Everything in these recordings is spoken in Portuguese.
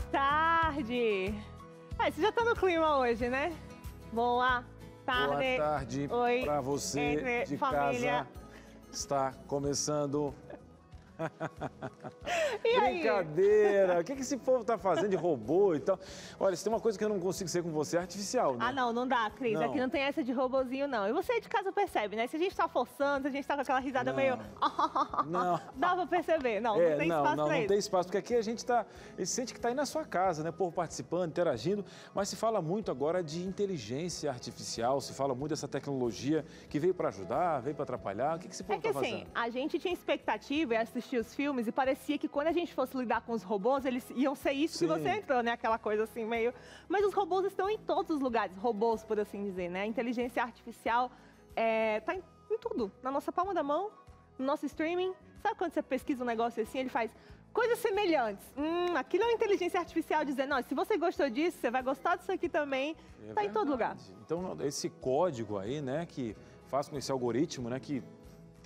Boa tarde! Ah, você já tá no clima hoje, né? Boa tarde. Boa tarde para você Entre de família. casa. Está começando Brincadeira! O que, que esse povo tá fazendo de robô e tal? Olha, se tem uma coisa que eu não consigo ser com você, é artificial, né? Ah, não, não dá, Cris. Não. Aqui não tem essa de robozinho, não. E você de casa percebe, né? Se a gente tá forçando, se a gente tá com aquela risada não. meio... não. Dá pra perceber. Não, é, não tem espaço não, pra não isso. Não tem espaço, porque aqui a gente tá... A sente que tá aí na sua casa, né? O povo participando, interagindo. Mas se fala muito agora de inteligência artificial, se fala muito dessa tecnologia que veio pra ajudar, veio pra atrapalhar. O que, que esse povo é que, tá assim, fazendo? Assim, a gente tinha expectativa e assistiu os filmes e parecia que quando a gente fosse lidar com os robôs, eles iam ser isso Sim. que você entrou, né? Aquela coisa assim meio. Mas os robôs estão em todos os lugares, robôs, por assim dizer, né? A inteligência artificial está é, tá em, em tudo. Na nossa palma da mão, no nosso streaming. Sabe quando você pesquisa um negócio assim, ele faz coisas semelhantes. Hum, aquilo é uma inteligência artificial dizendo, não, se você gostou disso, você vai gostar disso aqui também. Está é em todo lugar. Então, esse código aí, né, que faz com esse algoritmo, né, que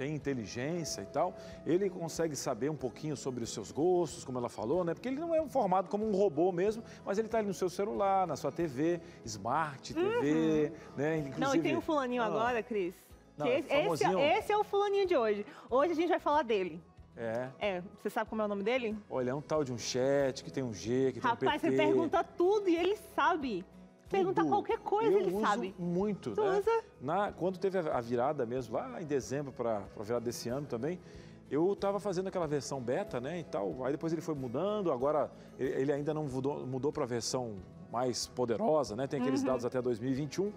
tem inteligência e tal, ele consegue saber um pouquinho sobre os seus gostos, como ela falou, né? Porque ele não é formado como um robô mesmo, mas ele está ali no seu celular, na sua TV, Smart TV, uhum. né? Inclusive... Não, e tem um fulaninho ah. agora, Cris. Não, é esse, é, esse é o fulaninho de hoje. Hoje a gente vai falar dele. É. É, você sabe como é o nome dele? Olha, é um tal de um chat, que tem um G, que Rapaz, tem um PT. Rapaz, você pergunta tudo e ele sabe. Pergunta qualquer coisa, eu ele uso sabe. Muito, tu né? Usa? Na, quando teve a virada mesmo, lá em dezembro para a virada desse ano também, eu estava fazendo aquela versão beta, né, e tal. Aí depois ele foi mudando, agora ele ainda não mudou, mudou para a versão mais poderosa, né? Tem aqueles uhum. dados até 2021.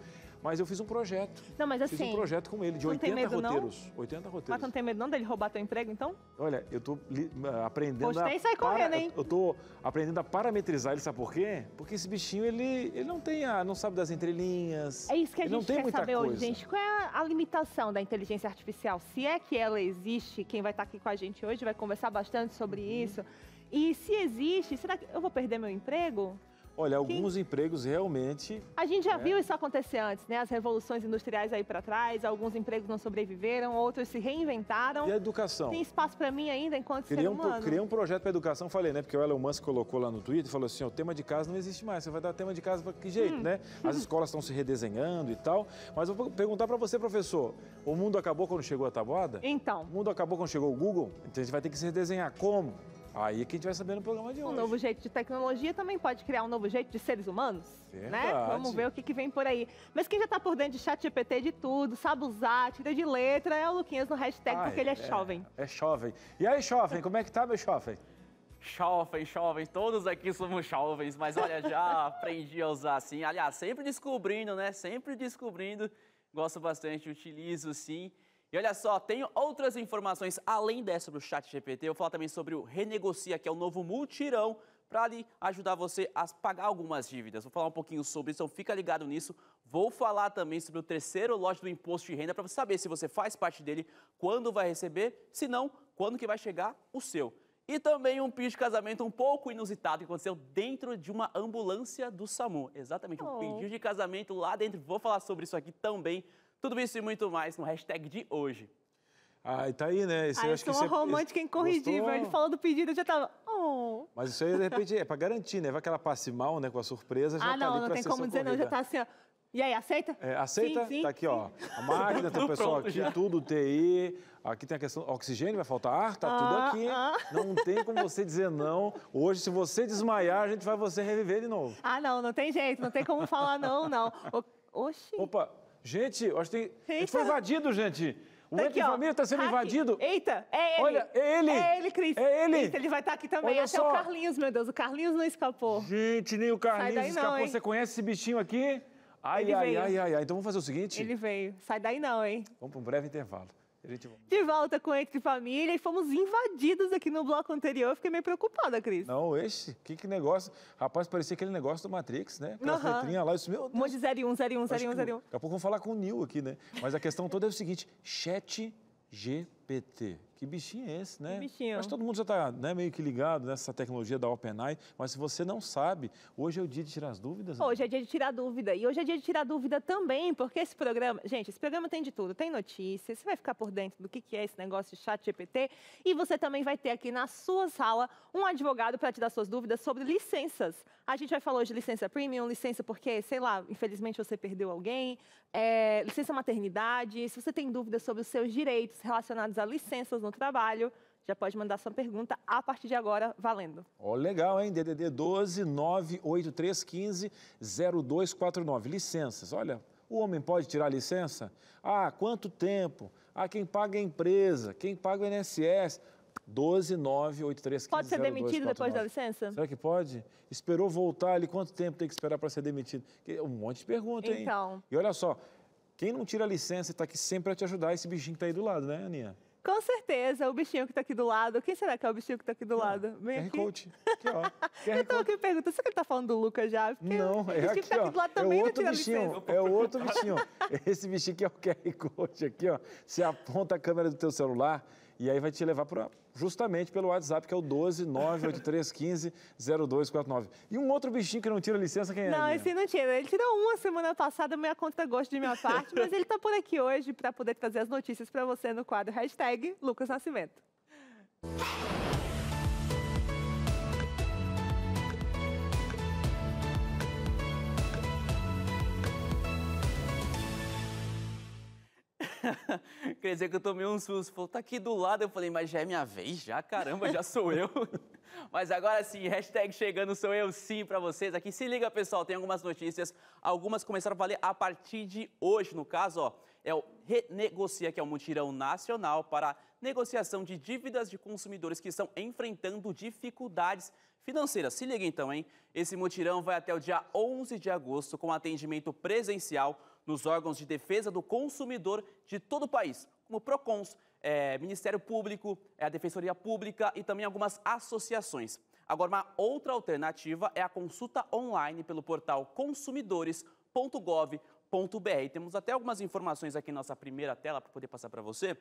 Mas eu fiz um projeto. Não, mas assim. Fiz um assim, projeto com ele de 80 medo, roteiros. Não? 80 roteiros. Mas ah, não tem medo não dele roubar teu emprego, então? Olha, eu tô eh, aprendendo. Gostei, sai para... correndo, hein? Eu tô aprendendo a parametrizar ele, sabe por quê? Porque esse bichinho, ele, ele não tem a. não sabe das entrelinhas. É isso que a gente quer saber coisa. hoje, gente. Qual é a limitação da inteligência artificial? Se é que ela existe, quem vai estar tá aqui com a gente hoje vai conversar bastante sobre uhum. isso. E se existe, será que eu vou perder meu emprego? Olha, alguns que... empregos realmente. A gente já é... viu isso acontecer antes, né? As revoluções industriais aí para trás, alguns empregos não sobreviveram, outros se reinventaram. E a educação? Tem espaço para mim ainda enquanto criei ser humano? Um, criei um projeto para educação, falei, né? Porque o Elon Musk colocou lá no Twitter e falou assim: o tema de casa não existe mais. Você vai dar tema de casa para que jeito, hum. né? As escolas estão se redesenhando e tal. Mas vou perguntar para você, professor: o mundo acabou quando chegou a tabuada? Então. O mundo acabou quando chegou o Google? Então a gente vai ter que se redesenhar. Como? Aí que a gente vai saber no programa de um hoje. Um novo jeito de tecnologia também pode criar um novo jeito de seres humanos, né? Verdade. né? Vamos ver o que, que vem por aí. Mas quem já está por dentro de chat GPT de tudo, sabe usar, tira de letra, é o Luquinhas no hashtag, ah, porque é, ele é, é jovem. É, é jovem. E aí, jovem, como é que tá, meu jovem? Chovem, chovem, todos aqui somos jovens, mas olha, já aprendi a usar assim. Aliás, sempre descobrindo, né? Sempre descobrindo. Gosto bastante, utilizo sim. E olha só, tenho outras informações além dessa do chat GPT. Eu vou falar também sobre o Renegocia, que é o novo multirão para ali ajudar você a pagar algumas dívidas. Vou falar um pouquinho sobre isso, então fica ligado nisso. Vou falar também sobre o terceiro lote do imposto de renda para você saber se você faz parte dele, quando vai receber, se não, quando que vai chegar o seu. E também um pedido de casamento um pouco inusitado que aconteceu dentro de uma ambulância do SAMU. Exatamente, um oh. pedido de casamento lá dentro. Vou falar sobre isso aqui também tudo isso e muito mais no hashtag de hoje. Ah, tá aí, né? Esse, ah, eu acho que uma é- romântica incorrigível. Gostou? Ele falou do pedido, eu já tava. Oh. Mas isso aí, de repente, é pra garantir, né? Vai que ela passe mal, né? Com a surpresa, já ah, tá não, não tem como dizer, corrida. não. Já tá assim, ó. E aí, aceita? É, aceita? Sim, sim, tá aqui, sim. ó. A máquina, tem tá o pessoal aqui, já. tudo, TI. Aqui tem a questão oxigênio, vai faltar ar, tá ah, tudo aqui. Ah. Não tem como você dizer não. Hoje, se você desmaiar, a gente vai você reviver de novo. Ah, não, não tem jeito, não tem como falar não, não. Oxi. Opa, Gente, acho que tem. a Gente foi invadido, gente. O tá família está sendo tá invadido. Eita, é ele. Olha, é ele. É ele, Cris. É ele. Eita, ele vai estar tá aqui também. Olha Até só. o Carlinhos, meu Deus. O Carlinhos não escapou. Gente, nem o Carlinhos escapou. Não, Você conhece esse bichinho aqui? Ai, ele ai, veio. ai, ai, ai. Então vamos fazer o seguinte. Ele veio. Sai daí não, hein? Vamos para um breve intervalo gente... De volta com Entre Família e fomos invadidos aqui no bloco anterior. Eu fiquei meio preocupada, Cris. Não, esse que, que negócio. Rapaz, parecia aquele negócio do Matrix, né? Aquelas uhum. letrinhas lá. isso meu monte 01, 01, 01, 01. Daqui a pouco vamos falar com o Neil aqui, né? Mas a questão toda é o seguinte: chat GPT. PT. Que bichinho é esse, né? Que bichinho. Mas todo mundo já está né, meio que ligado nessa tecnologia da OpenAI, mas se você não sabe, hoje é o dia de tirar as dúvidas. Hoje né? é dia de tirar dúvida. E hoje é dia de tirar dúvida também, porque esse programa... Gente, esse programa tem de tudo. Tem notícias, você vai ficar por dentro do que, é esse negócio de chat GPT e você também vai ter aqui na sua sala um advogado para te dar suas dúvidas sobre licenças. A gente vai falar hoje de licença premium, licença porque, sei lá, infelizmente você perdeu alguém, é, licença maternidade, se você tem dúvidas sobre os seus direitos relacionados relacionados a licenças no trabalho. Já pode mandar sua pergunta a partir de agora, valendo. Ó, oh, legal, hein? DDD 12 983 15 0249. Licenças. Olha, o homem pode tirar licença? Ah, quanto tempo? Ah, quem paga é a empresa, quem paga é o INSS. 1298315. Pode ser demitido depois da licença? Será que pode? Esperou voltar ali, quanto tempo tem que esperar para ser demitido? Um monte de pergunta, hein? Então. E olha só, quem não tira a licença está aqui sempre a te ajudar, esse bichinho que está aí do lado, né, Aninha? Com certeza, o bichinho que tá aqui do lado. Quem será que é o bichinho que tá aqui do ah, lado? Vem aqui. Code. Aqui, ó. então, aqui pergunta, será que ele tá falando do Lucas já? Porque não, é aqui, que tá aqui do lado é também é outro não bichinho, É o outro bichinho. Esse bichinho que é o QR Code aqui, ó. Você aponta a câmera do teu celular e aí vai te levar para justamente pelo WhatsApp, que é o 12 0249. E um outro bichinho que não tira licença, quem é? Não, esse não tira. Ele tirou uma semana passada, meia conta gosto de minha parte, mas ele está por aqui hoje para poder trazer as notícias para você no quadro hashtag Lucas Nascimento. Quer dizer que eu tomei um susto. Falou, tá aqui do lado. Eu falei, mas já é minha vez? Já? Caramba, já sou eu. mas agora sim, hashtag chegando sou eu sim para vocês aqui. Se liga, pessoal, tem algumas notícias. Algumas começaram a valer a partir de hoje, no caso, ó. É o Renegocia, que é o um mutirão nacional para negociação de dívidas de consumidores que estão enfrentando dificuldades financeiras Se liga então, hein? Esse mutirão vai até o dia 11 de agosto com atendimento presencial nos órgãos de defesa do consumidor de todo o país, como PROCONS, é, Ministério Público, é, a Defensoria Pública e também algumas associações. Agora, uma outra alternativa é a consulta online pelo portal consumidores.gov.br. Temos até algumas informações aqui na nossa primeira tela para poder passar para você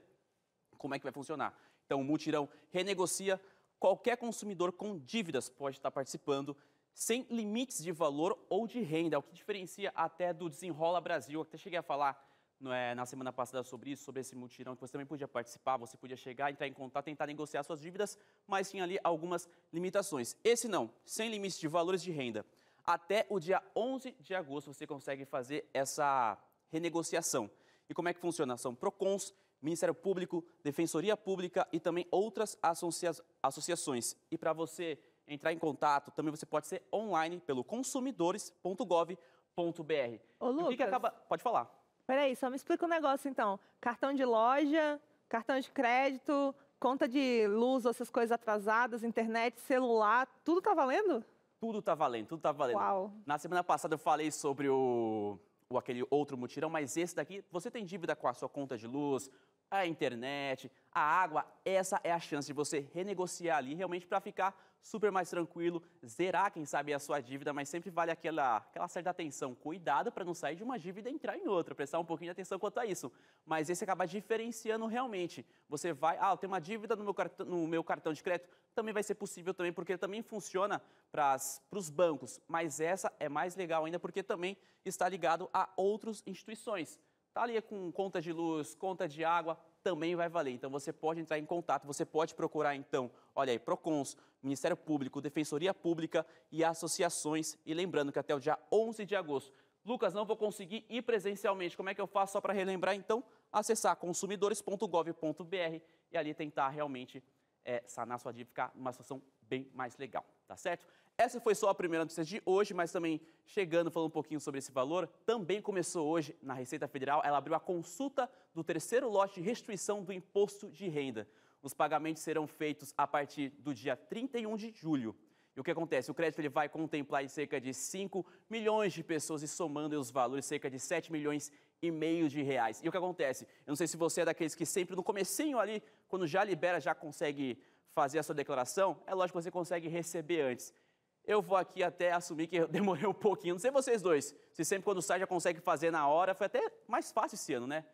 como é que vai funcionar. Então, o multirão renegocia qualquer consumidor com dívidas pode estar participando sem limites de valor ou de renda, é o que diferencia até do Desenrola Brasil. Eu até cheguei a falar é, na semana passada sobre isso, sobre esse mutirão, que você também podia participar, você podia chegar, entrar em contato, tentar negociar suas dívidas, mas tinha ali algumas limitações. Esse não, sem limites de valores de renda. Até o dia 11 de agosto você consegue fazer essa renegociação. E como é que funciona? São PROCONs, Ministério Público, Defensoria Pública e também outras associa associações. E para você entrar em contato, também você pode ser online pelo consumidores.gov.br. O que, que acaba... Pode falar. Peraí, só me explica um negócio então. Cartão de loja, cartão de crédito, conta de luz, essas coisas atrasadas, internet, celular, tudo tá valendo? Tudo tá valendo, tudo tá valendo. Uau. Na semana passada eu falei sobre o, o aquele outro mutirão, mas esse daqui, você tem dívida com a sua conta de luz, a internet, a água, essa é a chance de você renegociar ali realmente para ficar super mais tranquilo, zerar, quem sabe, a sua dívida, mas sempre vale aquela, aquela certa atenção, cuidado para não sair de uma dívida e entrar em outra, prestar um pouquinho de atenção quanto a isso. Mas esse acaba diferenciando realmente. Você vai, ah, eu tenho uma dívida no meu cartão, no meu cartão de crédito, também vai ser possível também, porque também funciona para os bancos, mas essa é mais legal ainda porque também está ligado a outras instituições. Está ali com conta de luz, conta de água, também vai valer. Então você pode entrar em contato, você pode procurar então, olha aí, Procons, Ministério Público, Defensoria Pública e associações. E lembrando que até o dia 11 de agosto, Lucas, não vou conseguir ir presencialmente. Como é que eu faço só para relembrar então? Acessar consumidores.gov.br e ali tentar realmente é, sanar sua dívida, ficar numa situação bem mais legal, tá certo? Essa foi só a primeira notícia de hoje, mas também chegando, falando um pouquinho sobre esse valor, também começou hoje na Receita Federal, ela abriu a consulta do terceiro lote de restituição do imposto de renda. Os pagamentos serão feitos a partir do dia 31 de julho. E o que acontece? O crédito ele vai contemplar cerca de 5 milhões de pessoas e somando os valores, cerca de 7 milhões e meio de reais. E o que acontece? Eu não sei se você é daqueles que sempre no comecinho ali, quando já libera, já consegue fazer a sua declaração, é lógico que você consegue receber antes. Eu vou aqui até assumir que eu demorei um pouquinho. Não sei vocês dois, se sempre quando sai já consegue fazer na hora. Foi até mais fácil esse ano, né?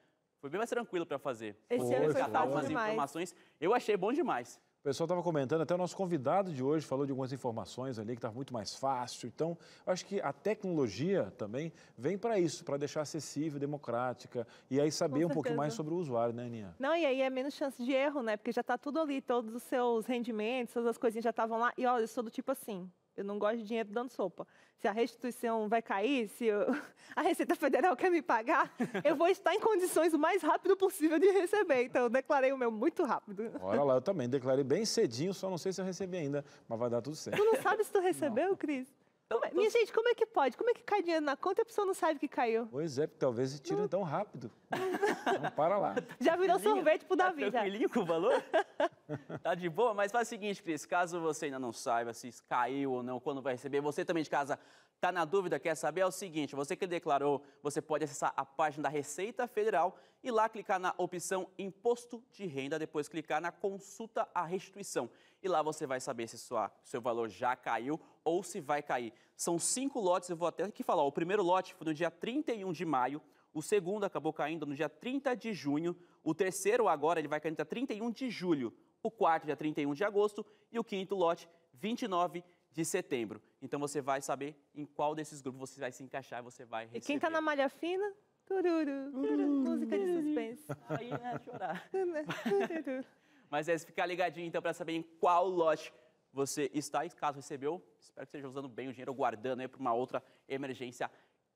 Foi bem mais tranquilo para fazer. Esse Poxa, ano foi fácil algumas informações. Eu achei bom demais. O pessoal estava comentando, até o nosso convidado de hoje falou de algumas informações ali que estava muito mais fácil. Então, acho que a tecnologia também vem para isso, para deixar acessível, democrática e aí saber um pouquinho mais sobre o usuário, né, Aninha? Não, e aí é menos chance de erro, né? Porque já está tudo ali, todos os seus rendimentos, todas as coisinhas já estavam lá. E olha, eu sou do tipo assim, eu não gosto de dinheiro dando sopa. Se a restituição vai cair, se eu... a Receita Federal quer me pagar, eu vou estar em condições o mais rápido possível de receber. Então, eu declarei o meu muito rápido. Olha lá, eu também declarei bem cedinho, só não sei se eu recebi ainda, mas vai dar tudo certo. Tu não sabe se tu recebeu, não. Cris? Então, então, minha gente, como é que pode? Como é que cai dinheiro na conta e a pessoa não sabe que caiu? Pois é, porque talvez se tire tão rápido. Então para lá. Já virou sorvete pro tá Davi, tá tranquilinho já. com o valor? tá de boa? Mas faz o seguinte, Cris, caso você ainda não saiba se caiu ou não, quando vai receber, você também de casa tá na dúvida, quer saber? É o seguinte, você que declarou, você pode acessar a página da Receita Federal e lá clicar na opção Imposto de Renda, depois clicar na Consulta à Restituição. E lá você vai saber se sua, seu valor já caiu ou se vai cair. São cinco lotes, eu vou até aqui falar. O primeiro lote foi no dia 31 de maio, o segundo acabou caindo no dia 30 de junho, o terceiro agora ele vai cair no dia 31 de julho, o quarto dia 31 de agosto e o quinto lote 29 de de setembro. Então você vai saber em qual desses grupos você vai se encaixar e você vai receber. E quem está na malha fina? Tururu, tururu, música de suspense. Aí, né, chorar. Mas é ficar ligadinho então para saber em qual lote você está e caso recebeu, espero que esteja usando bem o dinheiro, guardando aí para uma outra emergência,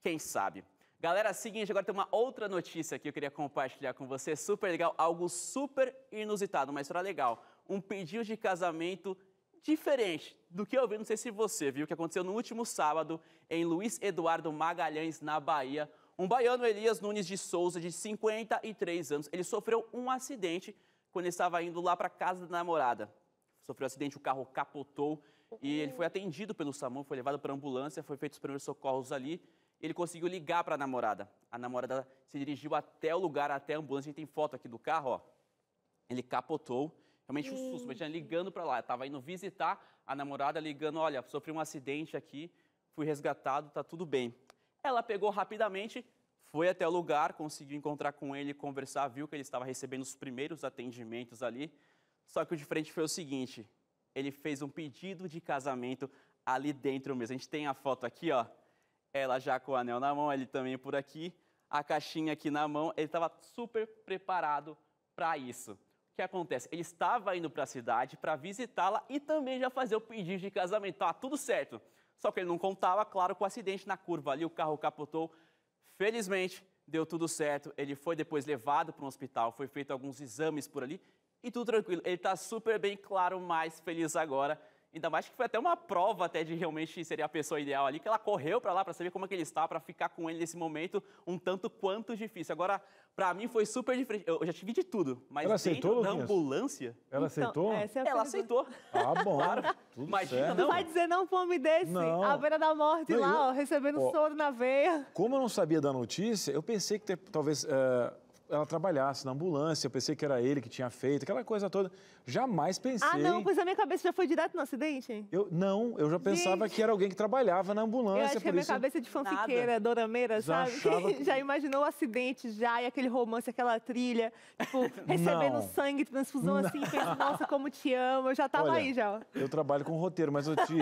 quem sabe. Galera, seguinte, agora tem uma outra notícia que eu queria compartilhar com você, super legal, algo super inusitado, mas será legal. Um pedido de casamento diferente do que eu vi, não sei se você viu, que aconteceu no último sábado em Luiz Eduardo Magalhães, na Bahia. Um baiano, Elias Nunes de Souza, de 53 anos, ele sofreu um acidente quando ele estava indo lá para casa da namorada. Sofreu um acidente, o carro capotou e ele foi atendido pelo SAMU, foi levado para a ambulância, foi feito os primeiros socorros ali. Ele conseguiu ligar para a namorada. A namorada se dirigiu até o lugar, até a ambulância. A gente tem foto aqui do carro, ó. Ele capotou. Realmente um susto, mas ligando para lá. Estava indo visitar a namorada, ligando, olha, sofri um acidente aqui, fui resgatado, tá tudo bem. Ela pegou rapidamente, foi até o lugar, conseguiu encontrar com ele, conversar, viu que ele estava recebendo os primeiros atendimentos ali. Só que o diferente foi o seguinte: ele fez um pedido de casamento ali dentro mesmo. A gente tem a foto aqui, ó. Ela já com o anel na mão, ele também por aqui, a caixinha aqui na mão. Ele estava super preparado para isso. O que acontece? Ele estava indo para a cidade para visitá-la e também já fazer o pedido de casamento. Tá tudo certo. Só que ele não contava, claro, com o acidente na curva ali, o carro capotou. Felizmente, deu tudo certo. Ele foi depois levado para um hospital, foi feito alguns exames por ali e tudo tranquilo. Ele está super bem, claro, mais feliz agora. Ainda mais que foi até uma prova até de realmente seria a pessoa ideal ali, que ela correu para lá para saber como é que ele está, para ficar com ele nesse momento um tanto quanto difícil. Agora, Pra mim foi super diferente. Eu já tive de tudo, mas ela aceitou, da ambulância. Ela então, aceitou? É ela aceitou. Ah, bom. Claro. Tudo Imagina, certo. não vai dizer não pra um homem desse, não. à beira da morte não, lá, eu... ó, recebendo ó, soro na veia. Como eu não sabia da notícia, eu pensei que ter, talvez. Uh ela trabalhasse na ambulância, eu pensei que era ele que tinha feito, aquela coisa toda. Jamais pensei. Ah, não, pois a minha cabeça já foi direto no acidente, hein? Eu, não, eu já pensava Gente. que era alguém que trabalhava na ambulância. Eu acho que a minha isso... cabeça é de fanfiqueira, Nada. dorameira, já sabe? Achava... já imaginou o acidente já, e aquele romance, aquela trilha, tipo, recebendo não. sangue, transfusão não. assim, pensando, nossa, como te amo. Eu já tava Olha, aí já. Eu trabalho com roteiro, mas eu te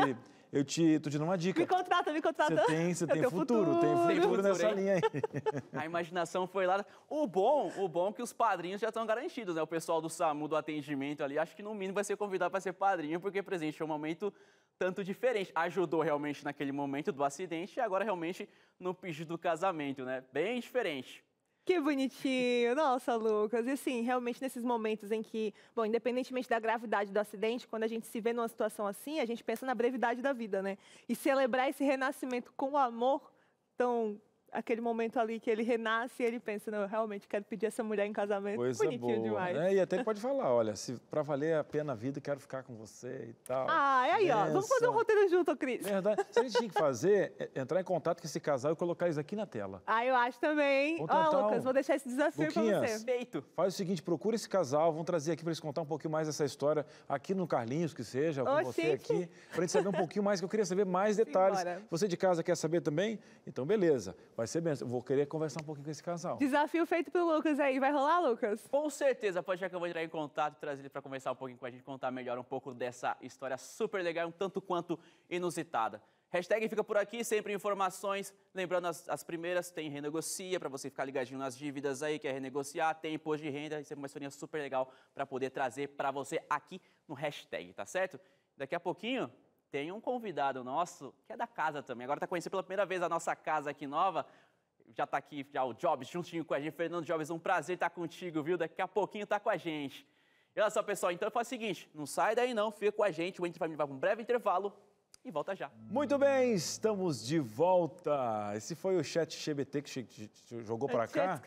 eu te tô te dando uma dica. Me contrata, me contrata. Você tem, você tem futuro, futuro, tem futuro, tem futuro nessa linha aí. A imaginação foi lá. O bom, o bom é que os padrinhos já estão garantidos, né? O pessoal do SAMU, do atendimento ali, acho que no mínimo vai ser convidado para ser padrinho, porque presente é um momento tanto diferente. Ajudou realmente naquele momento do acidente e agora realmente no pedido do casamento, né? Bem diferente. Que bonitinho, nossa, Lucas. E assim, realmente nesses momentos em que, bom, independentemente da gravidade do acidente, quando a gente se vê numa situação assim, a gente pensa na brevidade da vida, né? E celebrar esse renascimento com o amor tão aquele momento ali que ele renasce e ele pensa, não, eu realmente quero pedir essa mulher em casamento. Coisa Bonitinho boa, demais. Né? E até ele pode falar, olha, se para valer a pena a vida, quero ficar com você e tal. Ah, é aí, Pensa. ó. Vamos fazer um roteiro junto, Cris. Verdade. Se a gente tinha que fazer é, é entrar em contato com esse casal e colocar eles aqui na tela. Ah, eu acho também. Ó, oh, Lucas, vou deixar esse desafio para você. Feito. Faz o seguinte, procura esse casal, vão trazer aqui para eles contar um pouquinho mais dessa história aqui no Carlinhos, que seja, com oh, você aqui, para gente saber um pouquinho mais, que eu queria saber mais detalhes. Sim, você de casa quer saber também? Então, beleza. Vai Vai ser bem. Vou querer conversar um pouquinho com esse casal. Desafio feito pelo Lucas aí. Vai rolar, Lucas? Com certeza. Pode já que eu vou entrar em contato, e trazer ele para conversar um pouquinho com a gente, contar melhor um pouco dessa história super legal, um tanto quanto inusitada. Hashtag fica por aqui, sempre informações. Lembrando, as, as primeiras tem renegocia, para você ficar ligadinho nas dívidas aí, quer renegociar, tem imposto de renda, isso é uma historinha super legal para poder trazer para você aqui no hashtag, tá certo? Daqui a pouquinho tem um convidado nosso que é da casa também. Agora está conhecendo pela primeira vez a nossa casa aqui nova. Já está aqui já o Jobs juntinho com a gente. Fernando Jobs, um prazer estar contigo, viu? Daqui a pouquinho está com a gente. E olha só, pessoal, então faz o seguinte, não sai daí não, fica com a gente, o Entre Família vai com um breve intervalo e volta já. Muito bem, estamos de volta. Esse foi o chat GBT que jogou para é, cá.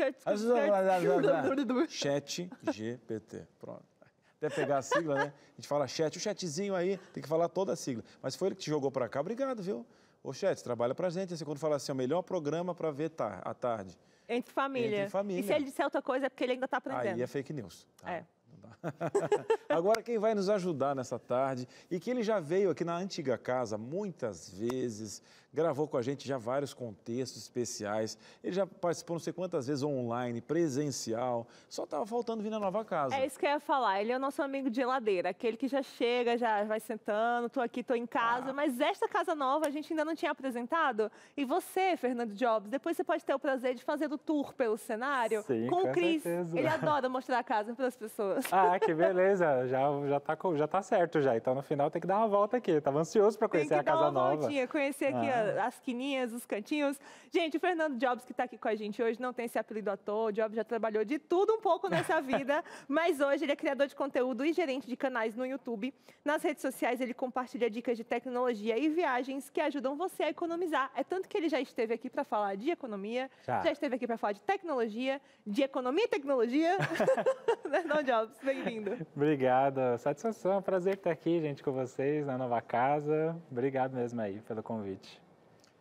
Chat GPT. Pronto até pegar a sigla, né? A gente fala chat, o chatzinho aí, tem que falar toda a sigla. Mas foi ele que te jogou para cá, obrigado, viu? Ô, chat, trabalha pra gente. Você quando fala assim, é o melhor programa para ver tar à tarde. Entre família. Entre família. E se ele disser outra coisa, é porque ele ainda tá aprendendo. Aí é fake news. Tá? É. Agora quem vai nos ajudar nessa tarde e que ele já veio aqui na antiga casa muitas vezes, gravou com a gente já vários contextos especiais, ele já participou não sei quantas vezes online, presencial, só tava faltando vir na nova casa. É isso que eu ia falar, ele é o nosso amigo de geladeira, aquele que já chega, já vai sentando, estou aqui, estou em casa, ah. mas esta casa nova a gente ainda não tinha apresentado e você, Fernando Jobs, depois você pode ter o prazer de fazer o tour pelo cenário Sim, com, com o Cris, ele adora mostrar a casa para as pessoas. Ah, que beleza. Já, já, tá, já tá certo já. Então no final tem que dar uma volta aqui. Eu tava ansioso para conhecer a casa nova. Tem que dar uma voltinha, conhecer aqui ah. as quininhas, os cantinhos. Gente, o Fernando Jobs que tá aqui com a gente hoje não tem esse apelido à toa. O Jobs já trabalhou de tudo um pouco nessa vida, mas hoje ele é criador de conteúdo e gerente de canais no YouTube. Nas redes sociais ele compartilha dicas de tecnologia e viagens que ajudam você a economizar. É tanto que ele já esteve aqui para falar de economia, já, já esteve aqui para falar de tecnologia, de economia e tecnologia. não Jobs. Bem-vindo. obrigada Satisfação, é prazer estar aqui, gente, com vocês na nova casa. Obrigado mesmo aí pelo convite.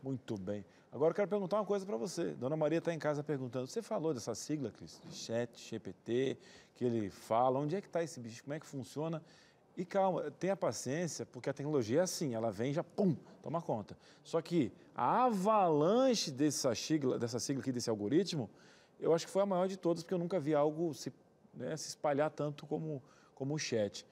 Muito bem. Agora eu quero perguntar uma coisa para você. Dona Maria está em casa perguntando. Você falou dessa sigla, Cris, de chat, GPT, que ele fala. Onde é que está esse bicho? Como é que funciona? E calma, tenha paciência, porque a tecnologia é assim, ela vem já, pum, toma conta. Só que a avalanche dessa sigla, dessa sigla aqui, desse algoritmo, eu acho que foi a maior de todas, porque eu nunca vi algo se né, se espalhar tanto como, como o chat.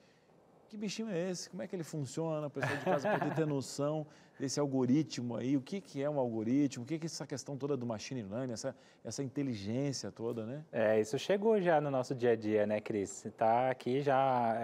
Que bichinho é esse? Como é que ele funciona? A pessoa de casa poder ter noção desse algoritmo aí, o que, que é um algoritmo, o que, que é essa questão toda do machine learning, essa, essa inteligência toda, né? É, isso chegou já no nosso dia a dia, né, Cris? Está aqui já,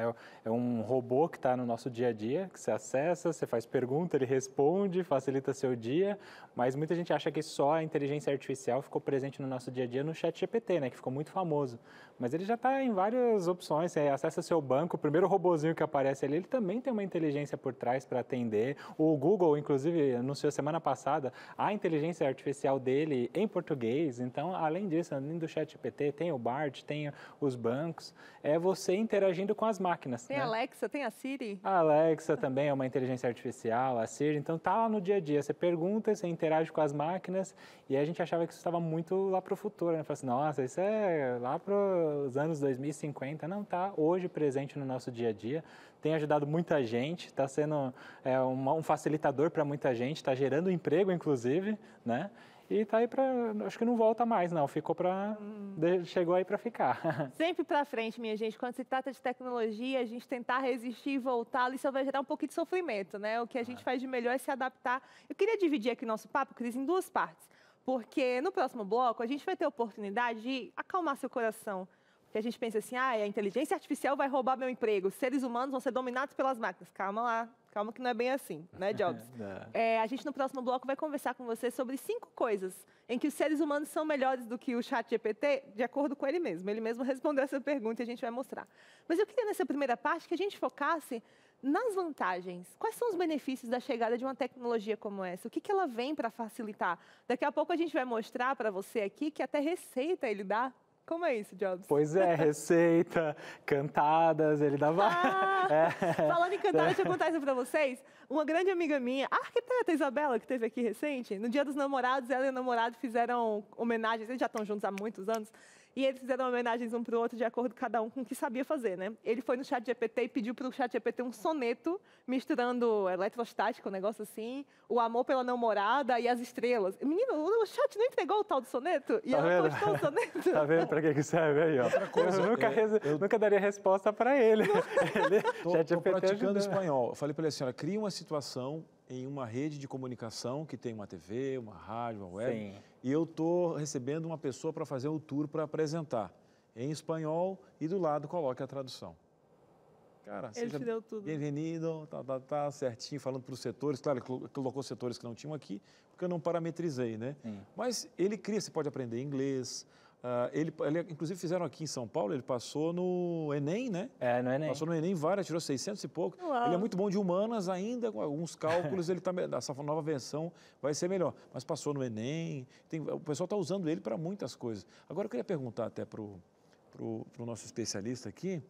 é, é, um robô que está no nosso dia a dia, que você acessa, você faz pergunta, ele responde, facilita seu dia, mas muita gente acha que só a inteligência artificial ficou presente no nosso dia a dia no chat GPT, né, que ficou muito famoso. Mas ele já está em várias opções, você acessa seu banco, o primeiro robozinho que aparece ali, ele também tem uma inteligência por trás para atender. O Google, inclusive, anunciou semana passada a inteligência artificial dele em português. Então, além disso, além do chat GPT, tem o BART, tem os bancos. É você interagindo com as máquinas. Tem né? a Alexa, tem a Siri. A Alexa também é uma inteligência artificial, a Siri. Então, tá lá no dia a dia. Você pergunta, você interage com as máquinas. E a gente achava que isso estava muito lá para o futuro. Né? Fala assim, nossa, isso é lá para os anos 2050. Não, tá hoje presente no nosso dia a dia tem ajudado muita gente, está sendo é, um, um facilitador para muita gente, está gerando emprego, inclusive, né? E está aí para, acho que não volta mais não, ficou para hum. chegou aí para ficar. Sempre para frente, minha gente. Quando se trata de tecnologia, a gente tentar resistir e voltar, isso vai gerar um pouquinho de sofrimento, né? O que a ah. gente ah. faz de melhor é se adaptar. Eu queria dividir aqui nosso papo, Cris, em duas partes, porque no próximo bloco a gente vai ter a oportunidade de acalmar seu coração, que a gente pensa assim, ah, é, a inteligência artificial vai roubar meu emprego, os seres humanos vão ser dominados pelas máquinas. Calma lá, calma que não é bem assim, né, Jobs? É. é, a gente no próximo bloco vai conversar com você sobre cinco coisas em que os seres humanos são melhores do que o chat GPT, de acordo com ele mesmo. Ele mesmo respondeu essa pergunta e a gente vai mostrar. Mas eu queria nessa primeira parte que a gente focasse nas vantagens, quais são os benefícios da chegada de uma tecnologia como essa? O que, que ela vem para facilitar? Daqui a pouco a gente vai mostrar para você aqui que até receita ele dá como é isso, Jobs? Pois é, receita, cantadas, ele dava. Ah, é. Falando em cantadas, deixa eu contar isso pra vocês. Uma grande amiga minha, a arquiteta Isabela, que esteve aqui recente, no dia dos namorados, ela e o namorado fizeram homenagens, eles já estão juntos há muitos anos, e eles fizeram homenagens um para o outro de acordo cada um com o que sabia fazer, né? Ele foi no chat GPT e pediu para o chat GPT um soneto misturando eletrostática, um negócio assim, o amor pela namorada e as estrelas. Menino, o chat não entregou o tal do soneto? E tá ela vendo? postou o soneto? Tá vendo para que, que serve aí, ó? Coisa, eu, nunca, é, eu, nunca, daria resposta para ele. ele tô, tô praticando ajudando. espanhol. Eu falei para ele assim, olha, cria uma situação em uma rede de comunicação que tem uma TV, uma rádio, uma web. Sim. E eu estou recebendo uma pessoa para fazer o tour para apresentar em espanhol e do lado coloque a tradução. Cara, ele seja te deu tudo. Bem-vindo, tá, tá, tá, certinho, falando para os setores. Claro, colocou setores que não tinham aqui, porque eu não parametrizei, né? Sim. Mas ele cria, você pode aprender inglês, Uh, ele, ele, inclusive, fizeram aqui em São Paulo, ele passou no Enem, né? É, no Enem. Passou no Enem várias, tirou 600 e pouco. Uau. Ele é muito bom de humanas ainda, com alguns cálculos, ele tá, essa nova versão vai ser melhor. Mas passou no Enem, tem, o pessoal está usando ele para muitas coisas. Agora, eu queria perguntar até para o nosso especialista aqui,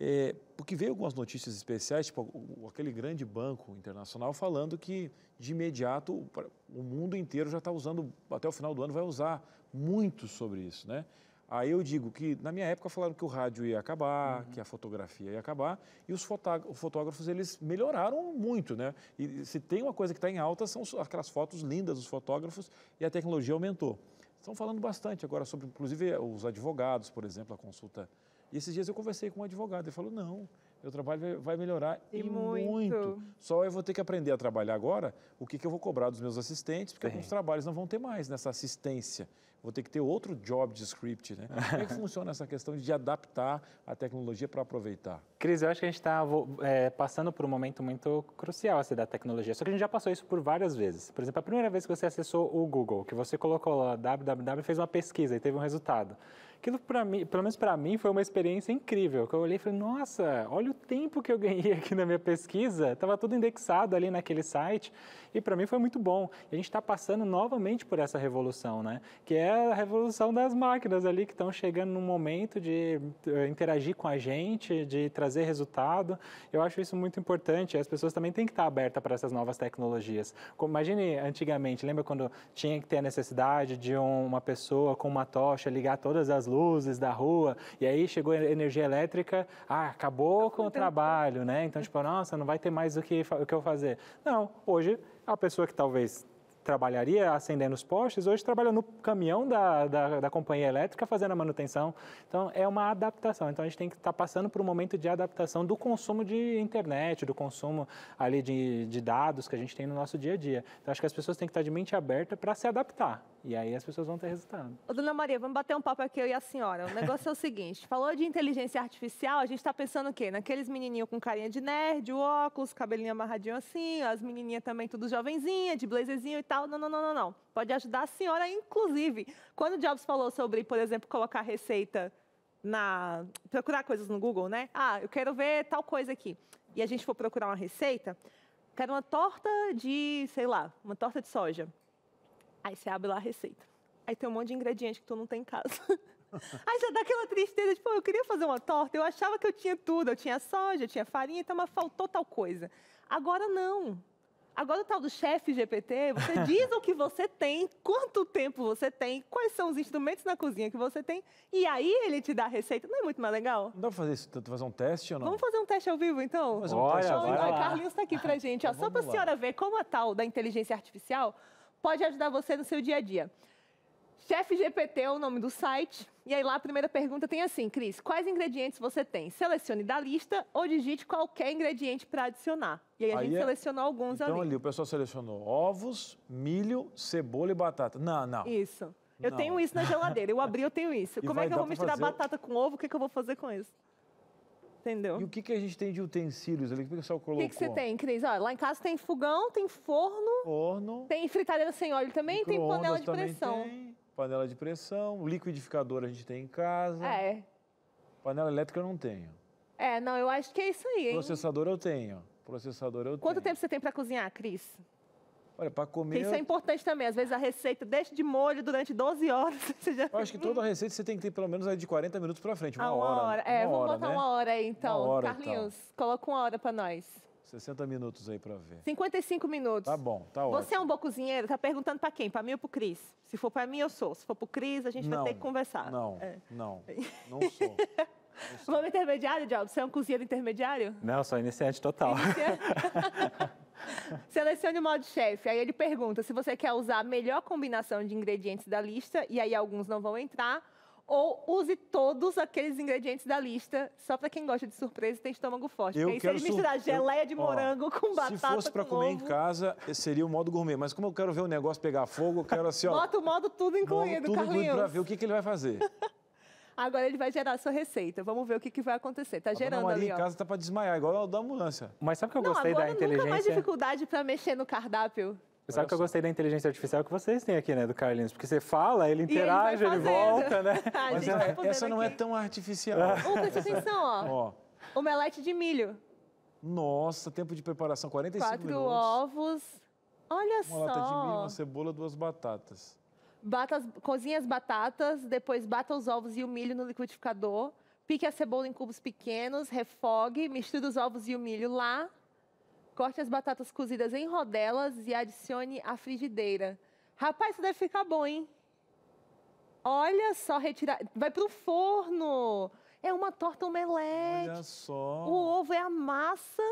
é, porque veio algumas notícias especiais, tipo aquele grande banco internacional falando que de imediato o mundo inteiro já está usando, até o final do ano vai usar muito sobre isso, né? Aí eu digo que na minha época falaram que o rádio ia acabar, uhum. que a fotografia ia acabar, e os fotógrafos eles melhoraram muito, né? E se tem uma coisa que está em alta são aquelas fotos lindas dos fotógrafos e a tecnologia aumentou. Estão falando bastante agora sobre, inclusive, os advogados, por exemplo, a consulta. E esses dias eu conversei com um advogado, ele falou: não, meu trabalho vai melhorar e, muito. muito. Só eu vou ter que aprender a trabalhar agora o que, que eu vou cobrar dos meus assistentes, porque Sim. alguns trabalhos não vão ter mais nessa assistência vou ter que ter outro job de script, né? Como é que funciona essa questão de adaptar a tecnologia para aproveitar? Cris, eu acho que a gente está é, passando por um momento muito crucial assim, da tecnologia, só que a gente já passou isso por várias vezes. Por exemplo, a primeira vez que você acessou o Google, que você colocou lá www, fez uma pesquisa e teve um resultado. Aquilo, para mim, pelo menos para mim, foi uma experiência incrível. Que eu olhei e falei, nossa, olha o tempo que eu ganhei aqui na minha pesquisa. Estava tudo indexado ali naquele site. E para mim foi muito bom. E a gente está passando novamente por essa revolução, né? Que é a revolução das máquinas ali que estão chegando no momento de eh, interagir com a gente, de trazer resultado. Eu acho isso muito importante. As pessoas também têm que estar tá abertas para essas novas tecnologias. Como, imagine antigamente, lembra quando tinha que ter a necessidade de um, uma pessoa com uma tocha ligar todas as luzes da rua, e aí chegou a energia elétrica, ah, acabou tá com o trabalho, né? Então, tipo, nossa, não vai ter mais o que, o que eu fazer. Não, hoje a pessoa que talvez trabalharia acendendo os postes, hoje trabalha no caminhão da, da, da, companhia elétrica fazendo a manutenção. Então, é uma adaptação. Então, a gente tem que estar tá passando por um momento de adaptação do consumo de internet, do consumo ali de, de dados que a gente tem no nosso dia a dia. Então, acho que as pessoas têm que estar tá de mente aberta para se adaptar. E aí as pessoas vão ter resultado. Ô, dona Maria, vamos bater um papo aqui, eu e a senhora. O negócio é o seguinte, falou de inteligência artificial, a gente está pensando o quê? Naqueles menininhos com carinha de nerd, óculos, cabelinho amarradinho assim, as menininhas também tudo jovenzinha, de blazerzinho e tal tal. Não, não, não, não, não. Pode ajudar a senhora, inclusive. Quando o Jobs falou sobre, por exemplo, colocar receita na. procurar coisas no Google, né? Ah, eu quero ver tal coisa aqui. E a gente for procurar uma receita, quero uma torta de, sei lá, uma torta de soja. Aí você abre lá a receita. Aí tem um monte de ingrediente que tu não tem em casa. Aí já dá aquela tristeza, tipo, eu queria fazer uma torta, eu achava que eu tinha tudo, eu tinha soja, eu tinha farinha, então mas faltou tal coisa. Agora não. Agora, o tal do chefe GPT, você diz o que você tem, quanto tempo você tem, quais são os instrumentos na cozinha que você tem, e aí ele te dá a receita. Não é muito mais legal? Não dá pra fazer isso tanto, fazer um teste ou não? Vamos fazer um teste ao vivo, então? fazer um Olha, teste ao vivo. O Carlinhos tá aqui pra gente. Ó, então só pra a senhora ver como a tal da inteligência artificial pode ajudar você no seu dia a dia. Chef GPT é o nome do site. E aí lá a primeira pergunta tem assim, Cris, quais ingredientes você tem? Selecione da lista ou digite qualquer ingrediente para adicionar. E aí a aí gente é... selecionou alguns então, ali. Então ali o pessoal selecionou ovos, milho, cebola e batata. Não, não. Isso. Eu não. tenho isso na geladeira. Eu abri, eu tenho isso. Como é que eu vou misturar fazer... batata com ovo? O que, é que eu vou fazer com isso? Entendeu? E o que, que a gente tem de utensílios ali? O que o pessoal colocou? O que, que você tem, Cris? Olha, lá em casa tem fogão, tem forno. Forno. Tem fritadeira sem óleo também, tem panela de pressão. Tem panela de pressão, liquidificador a gente tem em casa. É. Panela elétrica eu não tenho. É, não, eu acho que é isso aí, hein? Processador eu tenho. Processador eu Quanto tenho. tempo você tem para cozinhar, Cris? Olha, para comer. Isso é eu... é importante também. Às vezes a receita deixa de molho durante 12 horas. Você já... Eu acho que toda receita você tem que ter pelo menos aí de 40 minutos para frente, uma, ah, uma hora. hora. É, uma vamos hora, botar né? uma hora aí então. Uma hora, Carlinhos, então. coloca uma hora para nós. 60 minutos aí para ver. 55 minutos. Tá bom, tá ótimo. Você é um bom cozinheiro? Tá perguntando para quem? Para mim ou pro Cris? Se for para mim, eu sou. Se for pro Cris, a gente não, vai ter que conversar. Não, é. não, não sou. Vamos intermediário, Diogo? Você é um cozinheiro intermediário? Não, sou iniciante total. Iniciante. Selecione o modo chefe. Aí ele pergunta se você quer usar a melhor combinação de ingredientes da lista, e aí alguns não vão entrar, ou use todos aqueles ingredientes da lista, só para quem gosta de surpresa e tem estômago forte. Eu quero aí você misturar geleia de morango ó, com batata Se fosse para comer ovo. em casa, seria o modo gourmet. Mas como eu quero ver o negócio pegar fogo, eu quero assim, ó... Bota o modo tudo incluído, tudo Carlinhos. incluído para ver o que, que ele vai fazer. Agora ele vai gerar a sua receita. Vamos ver o que, que vai acontecer. Tá a gerando Maria ali, ó. em casa tá para desmaiar, igual o da ambulância. Mas sabe o que eu não, gostei da inteligência? Não, nunca mais dificuldade para mexer no cardápio. Sabe o que eu gostei da inteligência artificial que vocês têm aqui, né, do Carlinhos? Porque você fala, ele interage, ele, ele, volta, né? Mas é essa aqui. não é tão artificial. Ah. Ô, uh, presta atenção, ó. ó. Omelete de milho. Nossa, tempo de preparação, 45 Quatro minutos. Quatro ovos. Olha uma só. Uma lata de milho, uma cebola, duas batatas. Bata as, cozinha as batatas, depois bata os ovos e o milho no liquidificador. Pique a cebola em cubos pequenos, refogue, misture os ovos e o milho lá. Corte as batatas cozidas em rodelas e adicione à frigideira. Rapaz, isso deve ficar bom, hein? Olha só, retirar. Vai pro forno! É uma torta omelete. Olha só. O ovo é a massa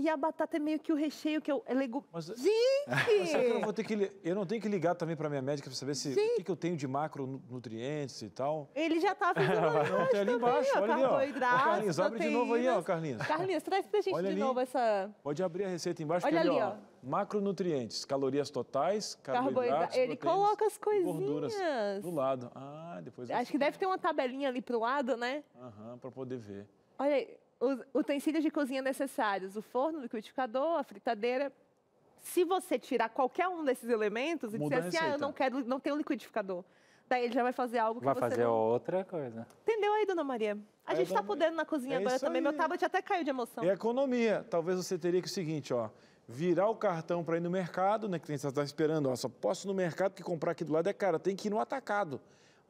e a batata é meio que o recheio que eu. É legu... mas, é- Gente! Mas será que eu não vou ter que. Eu não tenho que ligar também para minha médica para saber se o que, que, eu tenho de macronutrientes e tal. Ele já tá fazendo. não, tem ali embaixo, também, olha ó, ali, ó. Ô, Carlinhos, abre proteínas. de novo aí, ó, Carlinhos. Carlinhos, traz pra gente olha de ali. novo essa. Pode abrir a receita embaixo, olha ali, ó ó. Macronutrientes, calorias totais, carboidratos. Ele coloca as coisinhas. Gorduras do lado. Ah, depois. Acho que deve ter uma tabelinha ali pro lado, né? Aham, uhum, para poder ver. Olha aí os utensílios de cozinha necessários, o forno, o liquidificador, a fritadeira. Se você tirar qualquer um desses elementos e Muda dizer assim, ah, eu não quero, não tenho liquidificador, daí ele já vai fazer algo que vai você fazer não... outra coisa. Entendeu aí, dona Maria? A é, gente está podendo na cozinha é agora também. Aí. Meu tablet até caiu de emoção. E é economia. Talvez você teria que o seguinte, ó, virar o cartão para ir no mercado, né? Que você está esperando, ó, só posso ir no mercado que comprar aqui do lado é caro. Tem que ir no atacado.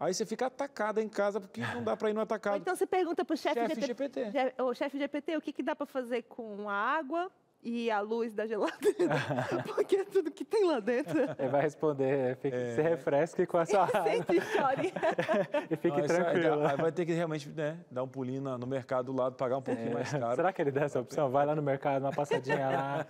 Aí você fica atacada em casa porque não dá para ir no atacado. Então você pergunta para o chefe GPT. O chefe GPT, o que, que dá para fazer com a água, e a luz da geladeira, porque é tudo que tem lá dentro. Ele vai responder, é, fique, é. se refresque com a sua Sente e chore. e fique Não, é tranquilo. Aí, vai ter que realmente né, dar um pulinho no mercado do lado, pagar um pouquinho é. mais caro. Será que ele dá essa opção? Vai lá no mercado, uma passadinha lá.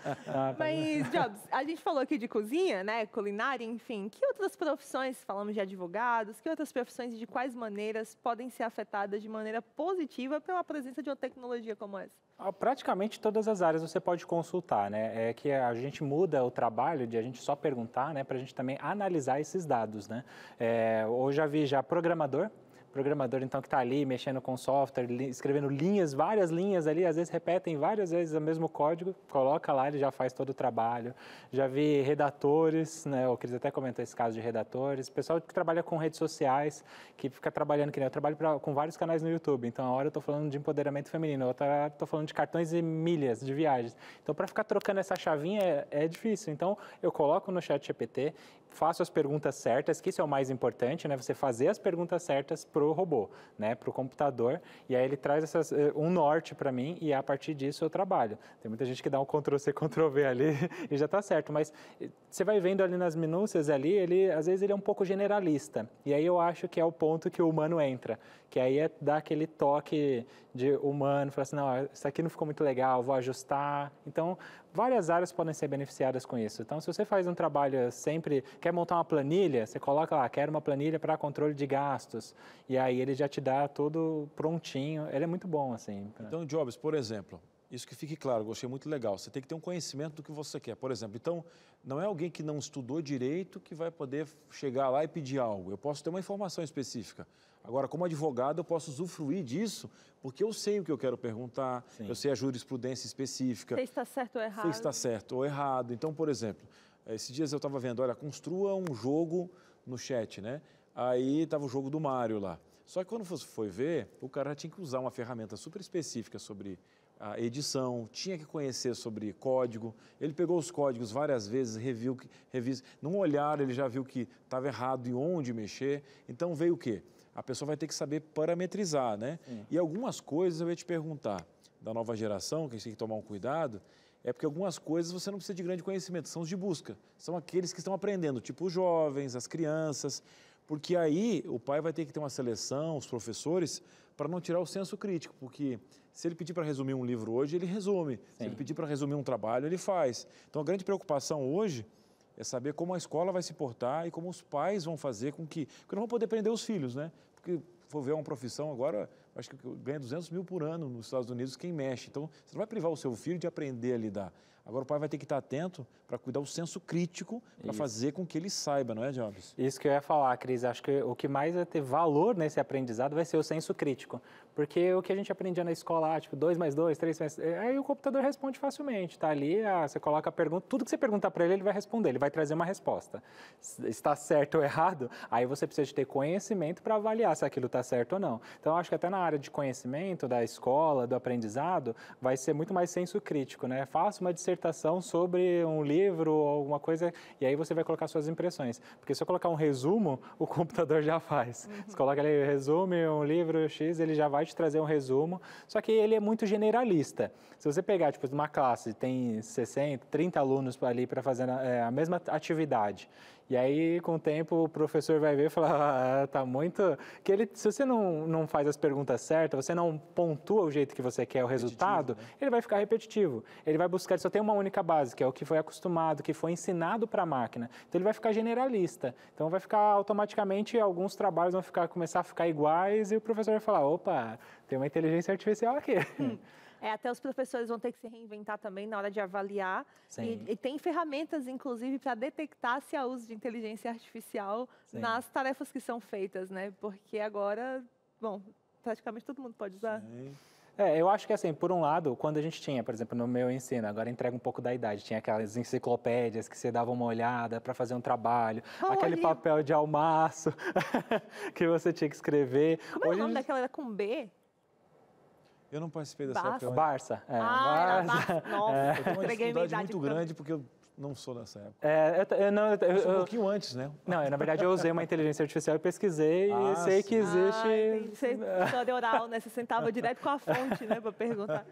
Mas, Jobs, a gente falou aqui de cozinha, né, culinária, enfim. Que outras profissões, falamos de advogados, que outras profissões e de quais maneiras podem ser afetadas de maneira positiva pela presença de uma tecnologia como essa? Ah, praticamente todas as áreas você pode contar consultar, né? É que a gente muda o trabalho de a gente só perguntar, né? Para a gente também analisar esses dados, né? É, eu já vi já programador programador então que está ali mexendo com software, escrevendo linhas, várias linhas ali, às vezes repetem várias vezes o mesmo código, coloca lá, ele já faz todo o trabalho. Já vi redatores, né, o Cris até comentou esse caso de redatores, pessoal que trabalha com redes sociais, que fica trabalhando, que nem eu trabalho pra, com vários canais no YouTube, então a hora eu estou falando de empoderamento feminino, outra hora estou falando de cartões e milhas de viagens. Então para ficar trocando essa chavinha é, é difícil, então eu coloco no chat GPT, faço as perguntas certas, que isso é o mais importante, né, você fazer as perguntas certas, por para o robô, né, para o computador, e aí ele traz essas, eh, um norte para mim e a partir disso eu trabalho. Tem muita gente que dá um Ctrl-C, Ctrl-V ali e já está certo, mas eh, você vai vendo ali nas minúcias ali, ele, às vezes ele é um pouco generalista, e aí eu acho que é o ponto que o humano entra, que aí é dar aquele toque de humano, falar assim, não, isso aqui não ficou muito legal, vou ajustar. Então, várias áreas podem ser beneficiadas com isso. Então, se você faz um trabalho sempre, quer montar uma planilha, você coloca lá, quero uma planilha para controle de gastos, e aí ele já te dá tudo prontinho, ele é muito bom, assim. Pra... Então, Jobs, por exemplo, isso que fique claro, gostei muito legal. Você tem que ter um conhecimento do que você quer, por exemplo. Então, não é alguém que não estudou direito que vai poder chegar lá e pedir algo. Eu posso ter uma informação específica. Agora, como advogado, eu posso usufruir disso, porque eu sei o que eu quero perguntar, Sim. eu sei a jurisprudência específica. Se está certo ou errado. Se está certo ou errado. Então, por exemplo, eh, esses dias eu estava vendo, olha, construa um jogo no chat, né? Aí estava o jogo do Mario lá. Só que quando foi ver, o cara tinha que usar uma ferramenta super específica sobre a edição, tinha que conhecer sobre código. Ele pegou os códigos várias vezes, reviu, revis, num olhar ele já viu que estava errado e onde mexer. Então veio o quê? a pessoa vai ter que saber parametrizar, né? Sim. E algumas coisas eu ia te perguntar da nova geração, que a gente tem que tomar um cuidado, é porque algumas coisas você não precisa de grande conhecimento, são os de busca, são aqueles que estão aprendendo, tipo os jovens, as crianças, porque aí o pai vai ter que ter uma seleção, os professores, para não tirar o senso crítico, porque se ele pedir para resumir um livro hoje, ele resume, Sim. se ele pedir para resumir um trabalho, ele faz. Então a grande preocupação hoje é saber como a escola vai se portar e como os pais vão fazer com que. Porque não vão poder prender os filhos, né? Porque vou ver uma profissão agora, acho que ganha 200 mil por ano nos Estados Unidos quem mexe. Então, você não vai privar o seu filho de aprender a lidar. Agora, o pai vai ter que estar atento para cuidar o senso crítico, para fazer com que ele saiba, não é, Jobs? Isso que eu ia falar, Cris. Acho que o que mais vai ter valor nesse aprendizado vai ser o senso crítico. Porque o que a gente aprendia na escola, ah, tipo, 2 mais 2, 3 mais... É, aí o computador responde facilmente, tá ali, ah, você coloca a pergunta, tudo que você perguntar para ele, ele vai responder, ele vai trazer uma resposta. Está certo ou errado? Aí você precisa de ter conhecimento para avaliar se aquilo está certo ou não. Então, acho que até na área de conhecimento, da escola, do aprendizado, vai ser muito mais senso crítico, né? Faça uma dissertação sobre um livro ou alguma coisa, e aí você vai colocar suas impressões. Porque se eu colocar um resumo, o computador já faz. Uhum. Você coloca ali, resume um livro X, ele já vai capaz de trazer um resumo, só que ele é muito generalista. Se você pegar, tipo, uma classe tem 60, 30 alunos ali para fazer é, a mesma atividade e aí, com o tempo, o professor vai ver e falar, ah, tá muito... Que ele, se você não, não faz as perguntas certas, você não pontua o jeito que você quer o resultado, né? ele vai ficar repetitivo. Ele vai buscar, ele só tem uma única base, que é o que foi acostumado, que foi ensinado para a máquina. Então, ele vai ficar generalista. Então, vai ficar automaticamente, alguns trabalhos vão ficar, começar a ficar iguais e o professor vai falar, opa, tem uma inteligência artificial aqui. Hum. É, até os professores vão ter que se reinventar também na hora de avaliar. E, e, tem ferramentas, inclusive, para detectar se há uso de inteligência artificial Sim. nas tarefas que são feitas, né? Porque agora, bom, praticamente todo mundo pode usar. Sim. É, eu acho que assim, por um lado, quando a gente tinha, por exemplo, no meu ensino, agora entrega um pouco da idade, tinha aquelas enciclopédias que você dava uma olhada para fazer um trabalho, oh, aquele papel de almaço que você tinha que escrever. Como não é o nome gente... daquela era com B? Eu não participei dessa Barça. sua Barça. É. Ah, Barça. Barça. É. Nossa, é. Eu tenho uma dificuldade muito grande porque eu não sou dessa época. É, eu, eu não, eu, eu, um pouquinho antes, né? Não, eu, na verdade eu usei uma inteligência artificial e pesquisei ah, e sei sim. que existe. Ah, você só deu oral, né? Você sentava direto com a fonte, né, para perguntar.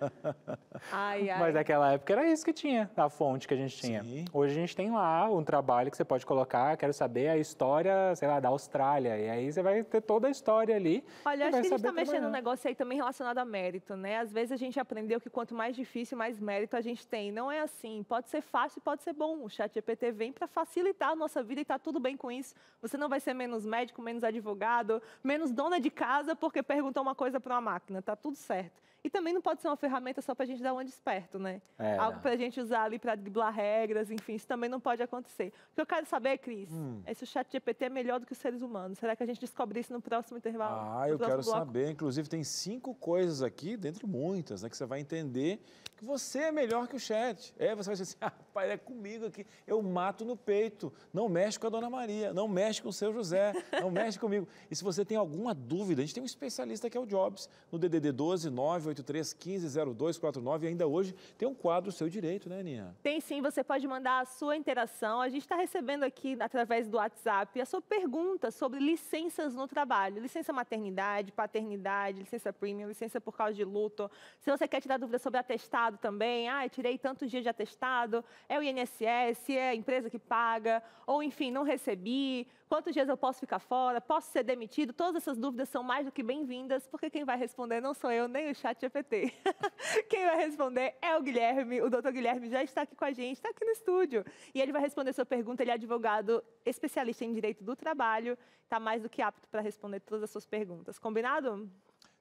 Ai, ai. Mas naquela época era isso que tinha, a fonte que a gente tinha. Sim. Hoje a gente tem lá um trabalho que você pode colocar, quero saber a história, sei lá, da Austrália. E aí você vai ter toda a história ali. Olha, acho que a gente está mexendo num negócio aí também relacionado a mérito, né? Às vezes a gente aprendeu que quanto mais difícil, mais mérito a gente tem. Não é assim. Pode ser fácil, pode ser bom. O chat GPT vem para facilitar a nossa vida e está tudo bem com isso. Você não vai ser menos médico, menos advogado, menos dona de casa porque perguntou uma coisa para uma máquina. está tudo certo. E também não pode ser uma ferramenta só para a gente dar um desperto, né? É, Algo para a gente usar ali para driblar regras, enfim, isso também não pode acontecer. O que eu quero saber, Cris, hum. é se o chat GPT é melhor do que os seres humanos. Será que a gente descobre isso no próximo intervalo? Ah, eu quero bloco? saber. Inclusive, tem cinco coisas aqui, dentre muitas, né, que você vai entender que você é melhor que o chat. É, você vai dizer assim, ah, rapaz, é com comigo aqui. Eu mato no peito. Não mexe com a dona Maria, não mexe com o seu José, não mexe comigo. E se você tem alguma dúvida, a gente tem um especialista que é o Jobs, no DDD 12 983 15 49 E ainda hoje tem um quadro seu direito, né, Aninha? Tem sim, você pode mandar a sua interação. A gente está recebendo aqui, através do WhatsApp, a sua pergunta sobre licenças no trabalho. Licença maternidade, paternidade, licença premium, licença por causa de luto. Se você quer tirar dúvida sobre atestado também, ah, tirei tantos dias de atestado, é o INSS INSS, é, se é a empresa que paga, ou enfim, não recebi, quantos dias eu posso ficar fora, posso ser demitido? Todas essas dúvidas são mais do que bem-vindas, porque quem vai responder não sou eu, nem o chat GPT. quem vai responder é o Guilherme, o doutor Guilherme já está aqui com a gente, está aqui no estúdio. E ele vai responder sua pergunta, ele é advogado especialista em direito do trabalho, está mais do que apto para responder todas as suas perguntas. Combinado?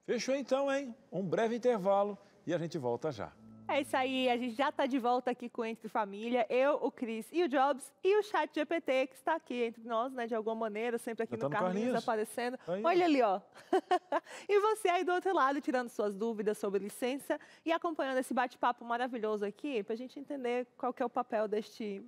Fechou então, hein? Um breve intervalo e a gente volta já. É isso aí, a gente já está de volta aqui com Entre Família, eu, o Cris e o Jobs e o chat GPT que está aqui entre nós, né, de alguma maneira, sempre aqui no Carlinhos, Carlinhos aparecendo. Aí. Olha ali, ó. e você aí do outro lado, tirando suas dúvidas sobre licença e acompanhando esse bate-papo maravilhoso aqui, para a gente entender qual que é o papel deste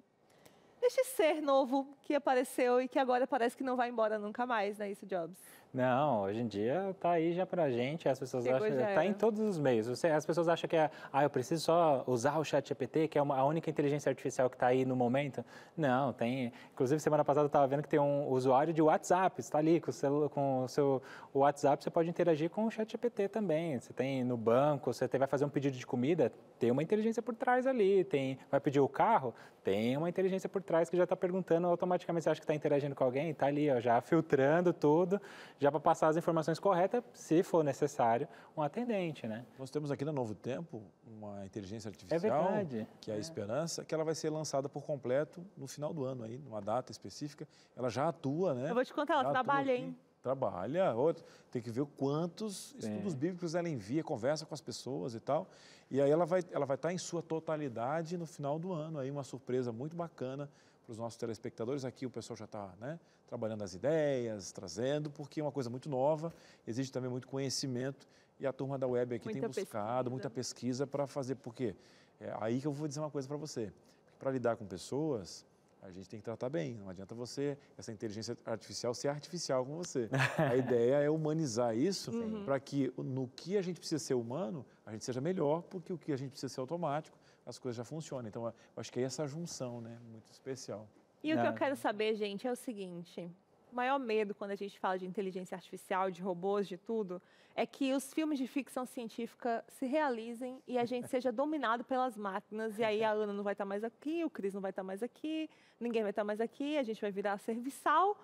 deste ser novo que apareceu e que agora parece que não vai embora nunca mais, não é isso, Jobs? Não, hoje em dia tá aí já pra gente, as pessoas Chegou acham, tá em todos os meios. Você, as pessoas acham que é, ah, eu preciso só usar o chat GPT, que é uma, a única inteligência artificial que tá aí no momento. Não, tem, inclusive semana passada eu tava vendo que tem um usuário de WhatsApp, está ali com o, seu, com o seu WhatsApp, você pode interagir com o chat GPT também. Você tem no banco, você tem, vai fazer um pedido de comida, tem uma inteligência por trás ali, tem, vai pedir o carro, tem uma inteligência por trás que já está perguntando automaticamente, você acha que está interagindo com alguém, está ali, ó, já filtrando tudo, já para passar as informações corretas, se for necessário, um atendente, né? Nós temos aqui no Novo Tempo uma inteligência é artificial, é que é a é. Esperança, que ela vai ser lançada por completo no final do ano aí, numa data específica. Ela já atua, né? Eu vou te contar, ela já trabalha, hein? trabalha, outro, tem que ver quantos Sim. estudos é. bíblicos ela envia, conversa com as pessoas e tal. E aí ela vai ela vai estar tá em sua totalidade no final do ano, aí uma surpresa muito bacana para os nossos telespectadores. Aqui o pessoal já está né, trabalhando as ideias, trazendo, porque é uma coisa muito nova, exige também muito conhecimento e a turma da web aqui muita tem buscado pesquisa. muita pesquisa para fazer, porque é aí que eu vou dizer uma coisa para você, para lidar com pessoas, a gente tem que tratar bem. Não adianta você, essa inteligência artificial, ser artificial com você. a ideia é humanizar isso uhum. para que no que a gente precisa ser humano, a gente seja melhor, porque o que a gente precisa ser automático, as coisas já funcionam. Então, acho que é essa junção, né? Muito especial. E o que eu né? quero saber, gente, é o seguinte: o maior medo quando a gente fala de inteligência artificial, de robôs, de tudo, é que os filmes de ficção científica se realizem e a gente seja dominado pelas máquinas. E aí a Ana não vai estar mais aqui, o Cris não vai estar mais aqui, ninguém vai estar mais aqui, a gente vai virar serviçal.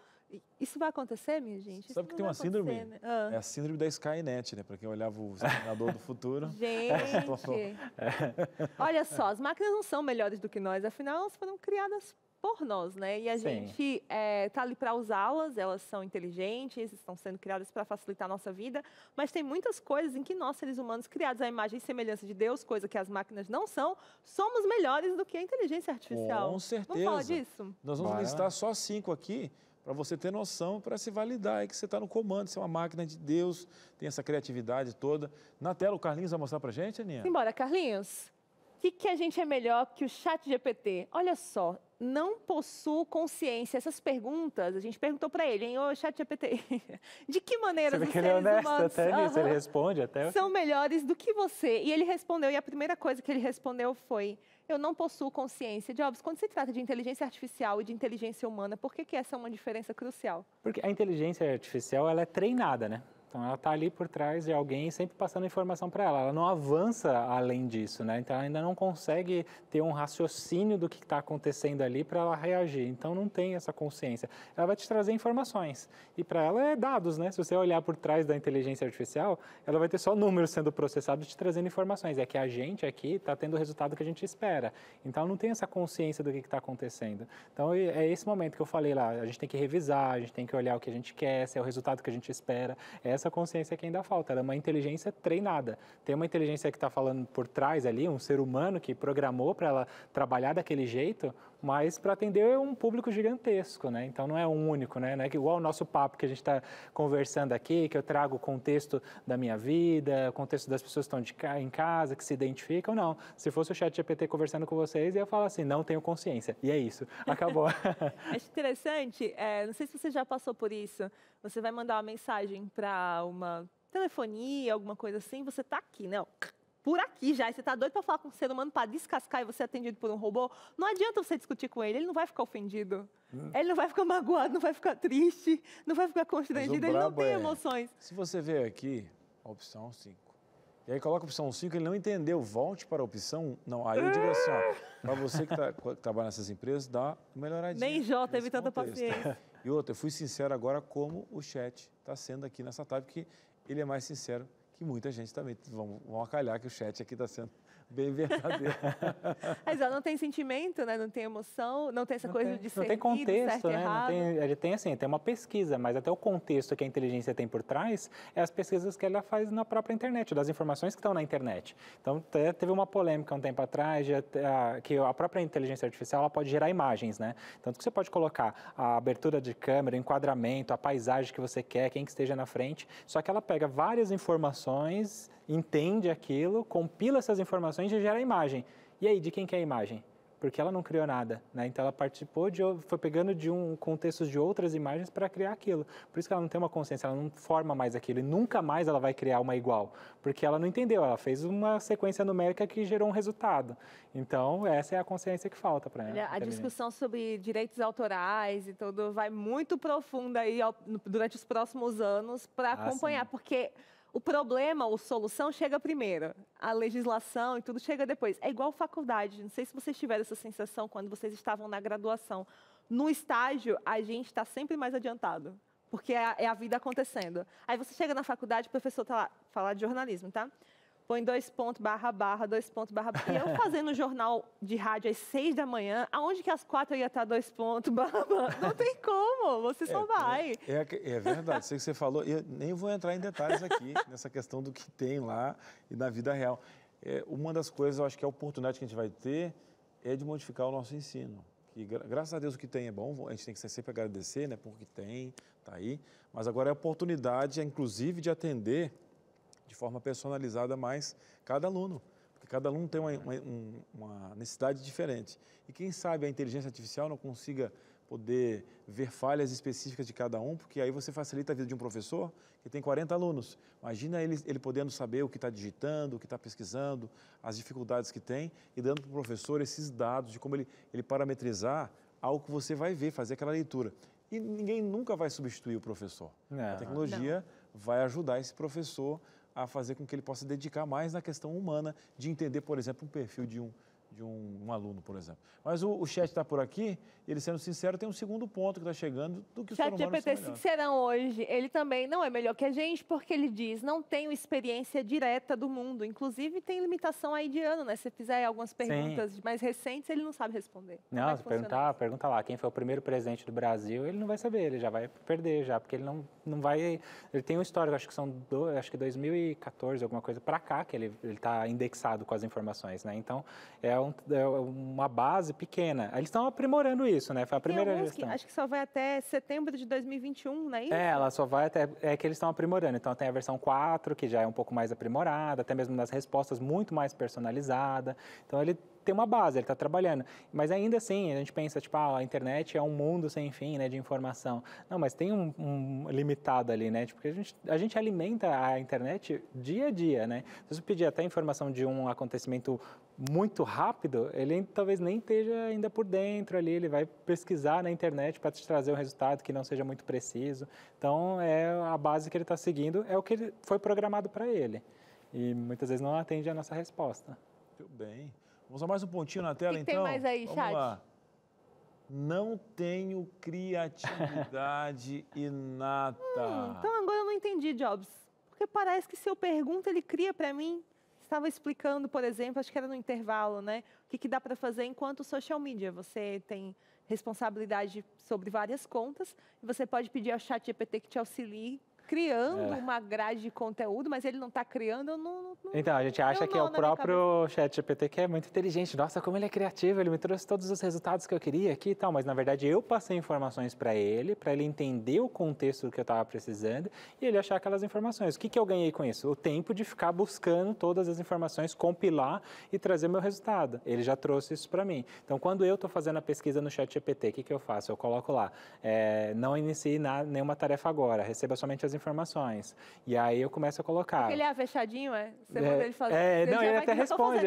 Isso vai acontecer, minha gente? Sabe Isso que tem uma síndrome? Né? Ah. É a síndrome da Skynet, né? Para quem olhava o senador do Futuro. Gente! É. Olha só, as máquinas não são melhores do que nós, afinal elas foram criadas por nós, né? E a Sim. gente é, tá ali para usá-las, elas são inteligentes, estão sendo criadas para facilitar a nossa vida, mas tem muitas coisas em que nós, seres humanos, criados à imagem e semelhança de Deus, coisa que as máquinas não são, somos melhores do que a inteligência artificial. Com certeza. Vamos falar disso? Nós vamos Vai. listar só cinco aqui, para você ter noção, para se validar, é que você está no comando, você é uma máquina de Deus, tem essa criatividade toda. Na tela, o Carlinhos vai mostrar para gente, Aninha? Simbora, Carlinhos. O que, que a gente é melhor que o chat GPT? Olha só, não possuo consciência. Essas perguntas, a gente perguntou para ele, hein? Ô, chat GPT, de que maneira você os seres é honesto, humanos até nisso, uh -huh, ele responde até... são melhores do que você? E ele respondeu, e a primeira coisa que ele respondeu foi, eu não possuo consciência. Jobs, quando se trata de inteligência artificial e de inteligência humana, por que, que essa é uma diferença crucial? Porque a inteligência artificial, ela é treinada, né? Então ela está ali por trás de alguém sempre passando informação para ela. Ela não avança além disso, né? Então ela ainda não consegue ter um raciocínio do que está acontecendo ali para ela reagir. Então não tem essa consciência. Ela vai te trazer informações e para ela é dados, né? Se você olhar por trás da inteligência artificial, ela vai ter só números sendo processados te trazendo informações. É que a gente aqui está tendo o resultado que a gente espera. Então não tem essa consciência do que está acontecendo. Então é esse momento que eu falei lá. A gente tem que revisar, a gente tem que olhar o que a gente quer, se é o resultado que a gente espera. É essa essa consciência que ainda falta. Ela é uma inteligência treinada. Tem uma inteligência que está falando por trás ali, um ser humano que programou para ela trabalhar daquele jeito, mas para atender um público gigantesco, né? Então não é único, né? Não É igual o nosso papo que a gente está conversando aqui, que eu trago o contexto da minha vida, o contexto das pessoas que estão ca... em casa, que se identificam, não. Se fosse o chat GPT conversando com vocês, ia falar assim, não tenho consciência. E é isso, acabou. Acho interessante, é, não sei se você já passou por isso, você vai mandar uma mensagem para uma telefonia, alguma coisa assim, você está aqui, não, né? por aqui já. E você tá doido para falar com um ser humano para descascar e você é atendido por um robô? Não adianta você discutir com ele, ele não vai ficar ofendido. É. Ele não vai ficar magoado, não vai ficar triste, não vai ficar constrangido, ele não tem é, emoções. Se você vê aqui, a opção 5. E aí coloca a opção 5, ele não entendeu, volte para a opção. Não, aí eu digo assim, ó, para você que, tá, que, trabalha nessas empresas, dá uma melhoradinha. Nem Jó teve tanta paciência. E outra, eu fui sincero agora como o chat está sendo aqui nessa tarde, porque ele é mais sincero que muita gente também. Vão, vão acalhar que o chat aqui está sendo bem verdadeiro. Mas ela não tem sentimento, né? Não tem emoção, não tem essa não coisa tem, de ser. Não tem contexto, né? Não tem, tem assim, tem uma pesquisa, mas até o contexto que a inteligência tem por trás é as pesquisas que ela faz na própria internet, das informações que estão na internet. Então teve uma polêmica um tempo atrás de, que a própria inteligência artificial ela pode gerar imagens, né? Tanto que você pode colocar a abertura de câmera, o enquadramento, a paisagem que você quer, quem que esteja na frente. Só que ela pega várias informações entende aquilo, compila essas informações e gera a imagem. E aí, de quem que é a imagem? Porque ela não criou nada, né? Então ela participou de, foi pegando de um contextos de outras imagens para criar aquilo. Por isso que ela não tem uma consciência, ela não forma mais aquilo e nunca mais ela vai criar uma igual, porque ela não entendeu, ela fez uma sequência numérica que gerou um resultado. Então essa é a consciência que falta para ela. A discussão sobre direitos autorais e tudo vai muito profunda aí ao, durante os próximos anos para ah, acompanhar, porque o problema ou solução chega primeiro. A legislação e tudo chega depois. É igual faculdade. Não sei se vocês tiveram essa sensação quando vocês estavam na graduação. No estágio, a gente está sempre mais adiantado, porque é a, é a, vida acontecendo. Aí você chega na faculdade, o professor está lá, falar de jornalismo, tá? põe dois pontos, barra, barra, dois pontos, barra, barra. E eu fazendo jornal de rádio às seis da manhã, aonde que às quatro eu ia estar dois pontos, barra, barra? Não tem como, você é, só é, vai. É, é, é verdade, sei que você falou, eu nem vou entrar em detalhes aqui, nessa questão do que tem lá e na vida real. É, uma das coisas, eu acho que é a oportunidade que a gente vai ter é de modificar o nosso ensino. Que, graças a Deus o que tem é bom, a gente tem que sempre agradecer, né, por que tem, tá aí. Mas agora é a oportunidade, inclusive, de atender de forma personalizada mais cada aluno, porque cada aluno tem uma, uma, uma necessidade diferente. E quem sabe a inteligência artificial não consiga poder ver falhas específicas de cada um, porque aí você facilita a vida de um professor que tem 40 alunos. Imagina ele, ele podendo saber o que está digitando, o que está pesquisando, as dificuldades que tem e dando para o professor esses dados de como ele, ele parametrizar algo que você vai ver, fazer aquela leitura. E ninguém nunca vai substituir o professor. Não. A é. tecnologia Não. vai ajudar esse professor a fazer com que ele possa dedicar mais na questão humana, de entender, por exemplo, um perfil de um de um, um, aluno, por exemplo. Mas o, o chat está por aqui, ele sendo sincero, tem um segundo ponto que está chegando do que o chat ser humano GPT sincerão hoje, ele também não é melhor que a gente, porque ele diz, não tenho experiência direta do mundo. Inclusive, tem limitação aí de ano, né? Se fizer algumas perguntas Sim. mais recentes, ele não sabe responder. Não, não se perguntar, isso. pergunta lá, quem foi o primeiro presidente do Brasil, ele não vai saber, ele já vai perder já, porque ele não, não vai... Ele tem um histórico, acho que são do, acho que 2014, alguma coisa, para cá, que ele está indexado com as informações, né? Então, é um um, então, é uma base pequena. Eles estão aprimorando isso, né? Foi a primeira gestão. Que, acho que só vai até setembro de 2021, não é isso? É, ela só vai até... É que eles estão aprimorando. Então, tem a versão 4, que já é um pouco mais aprimorada, até mesmo nas respostas muito mais personalizada. Então, ele tem uma base, ele está trabalhando. Mas ainda assim, a gente pensa, tipo, ah, a internet é um mundo sem fim, né, de informação. Não, mas tem um, um limitado ali, né? porque tipo, a gente, a gente alimenta a internet dia a dia, né? Se você pedir até informação de um acontecimento muito rápido, ele talvez nem esteja ainda por dentro ali, ele vai pesquisar na internet para te trazer um resultado que não seja muito preciso. Então, é a base que ele está seguindo, é o que foi programado para ele. E muitas vezes não atende a nossa resposta. Muito bem. Vamos a mais um pontinho na tela, que então. Tem mais aí, Vamos chat. Lá. Não tenho criatividade inata. Hum, então agora eu não entendi, Jobs. Porque parece que se eu pergunto, ele cria para mim. Estava explicando, por exemplo, acho que era no intervalo, né? O que, que dá para fazer enquanto social media. Você tem responsabilidade sobre várias contas e você pode pedir ao chat GPT que te auxilie criando é. uma grade de conteúdo, mas ele não está criando, eu não, não, Então, a gente acha que é o próprio chat GPT que é muito inteligente. Nossa, como ele é criativo, ele me trouxe todos os resultados que eu queria aqui e tal, mas na verdade eu passei informações para ele, para ele entender o contexto que eu estava precisando e ele achar aquelas informações. O que, que eu ganhei com isso? O tempo de ficar buscando todas as informações, compilar e trazer meu resultado. Ele já trouxe isso para mim. Então, quando eu estou fazendo a pesquisa no chat GPT, o que, que eu faço? Eu coloco lá, é, não inicie nenhuma tarefa agora, receba somente as informações. E aí eu começo a colocar. Porque ele é fechadinho, é? Você é, ele fazer. É, ele não, ele até responde.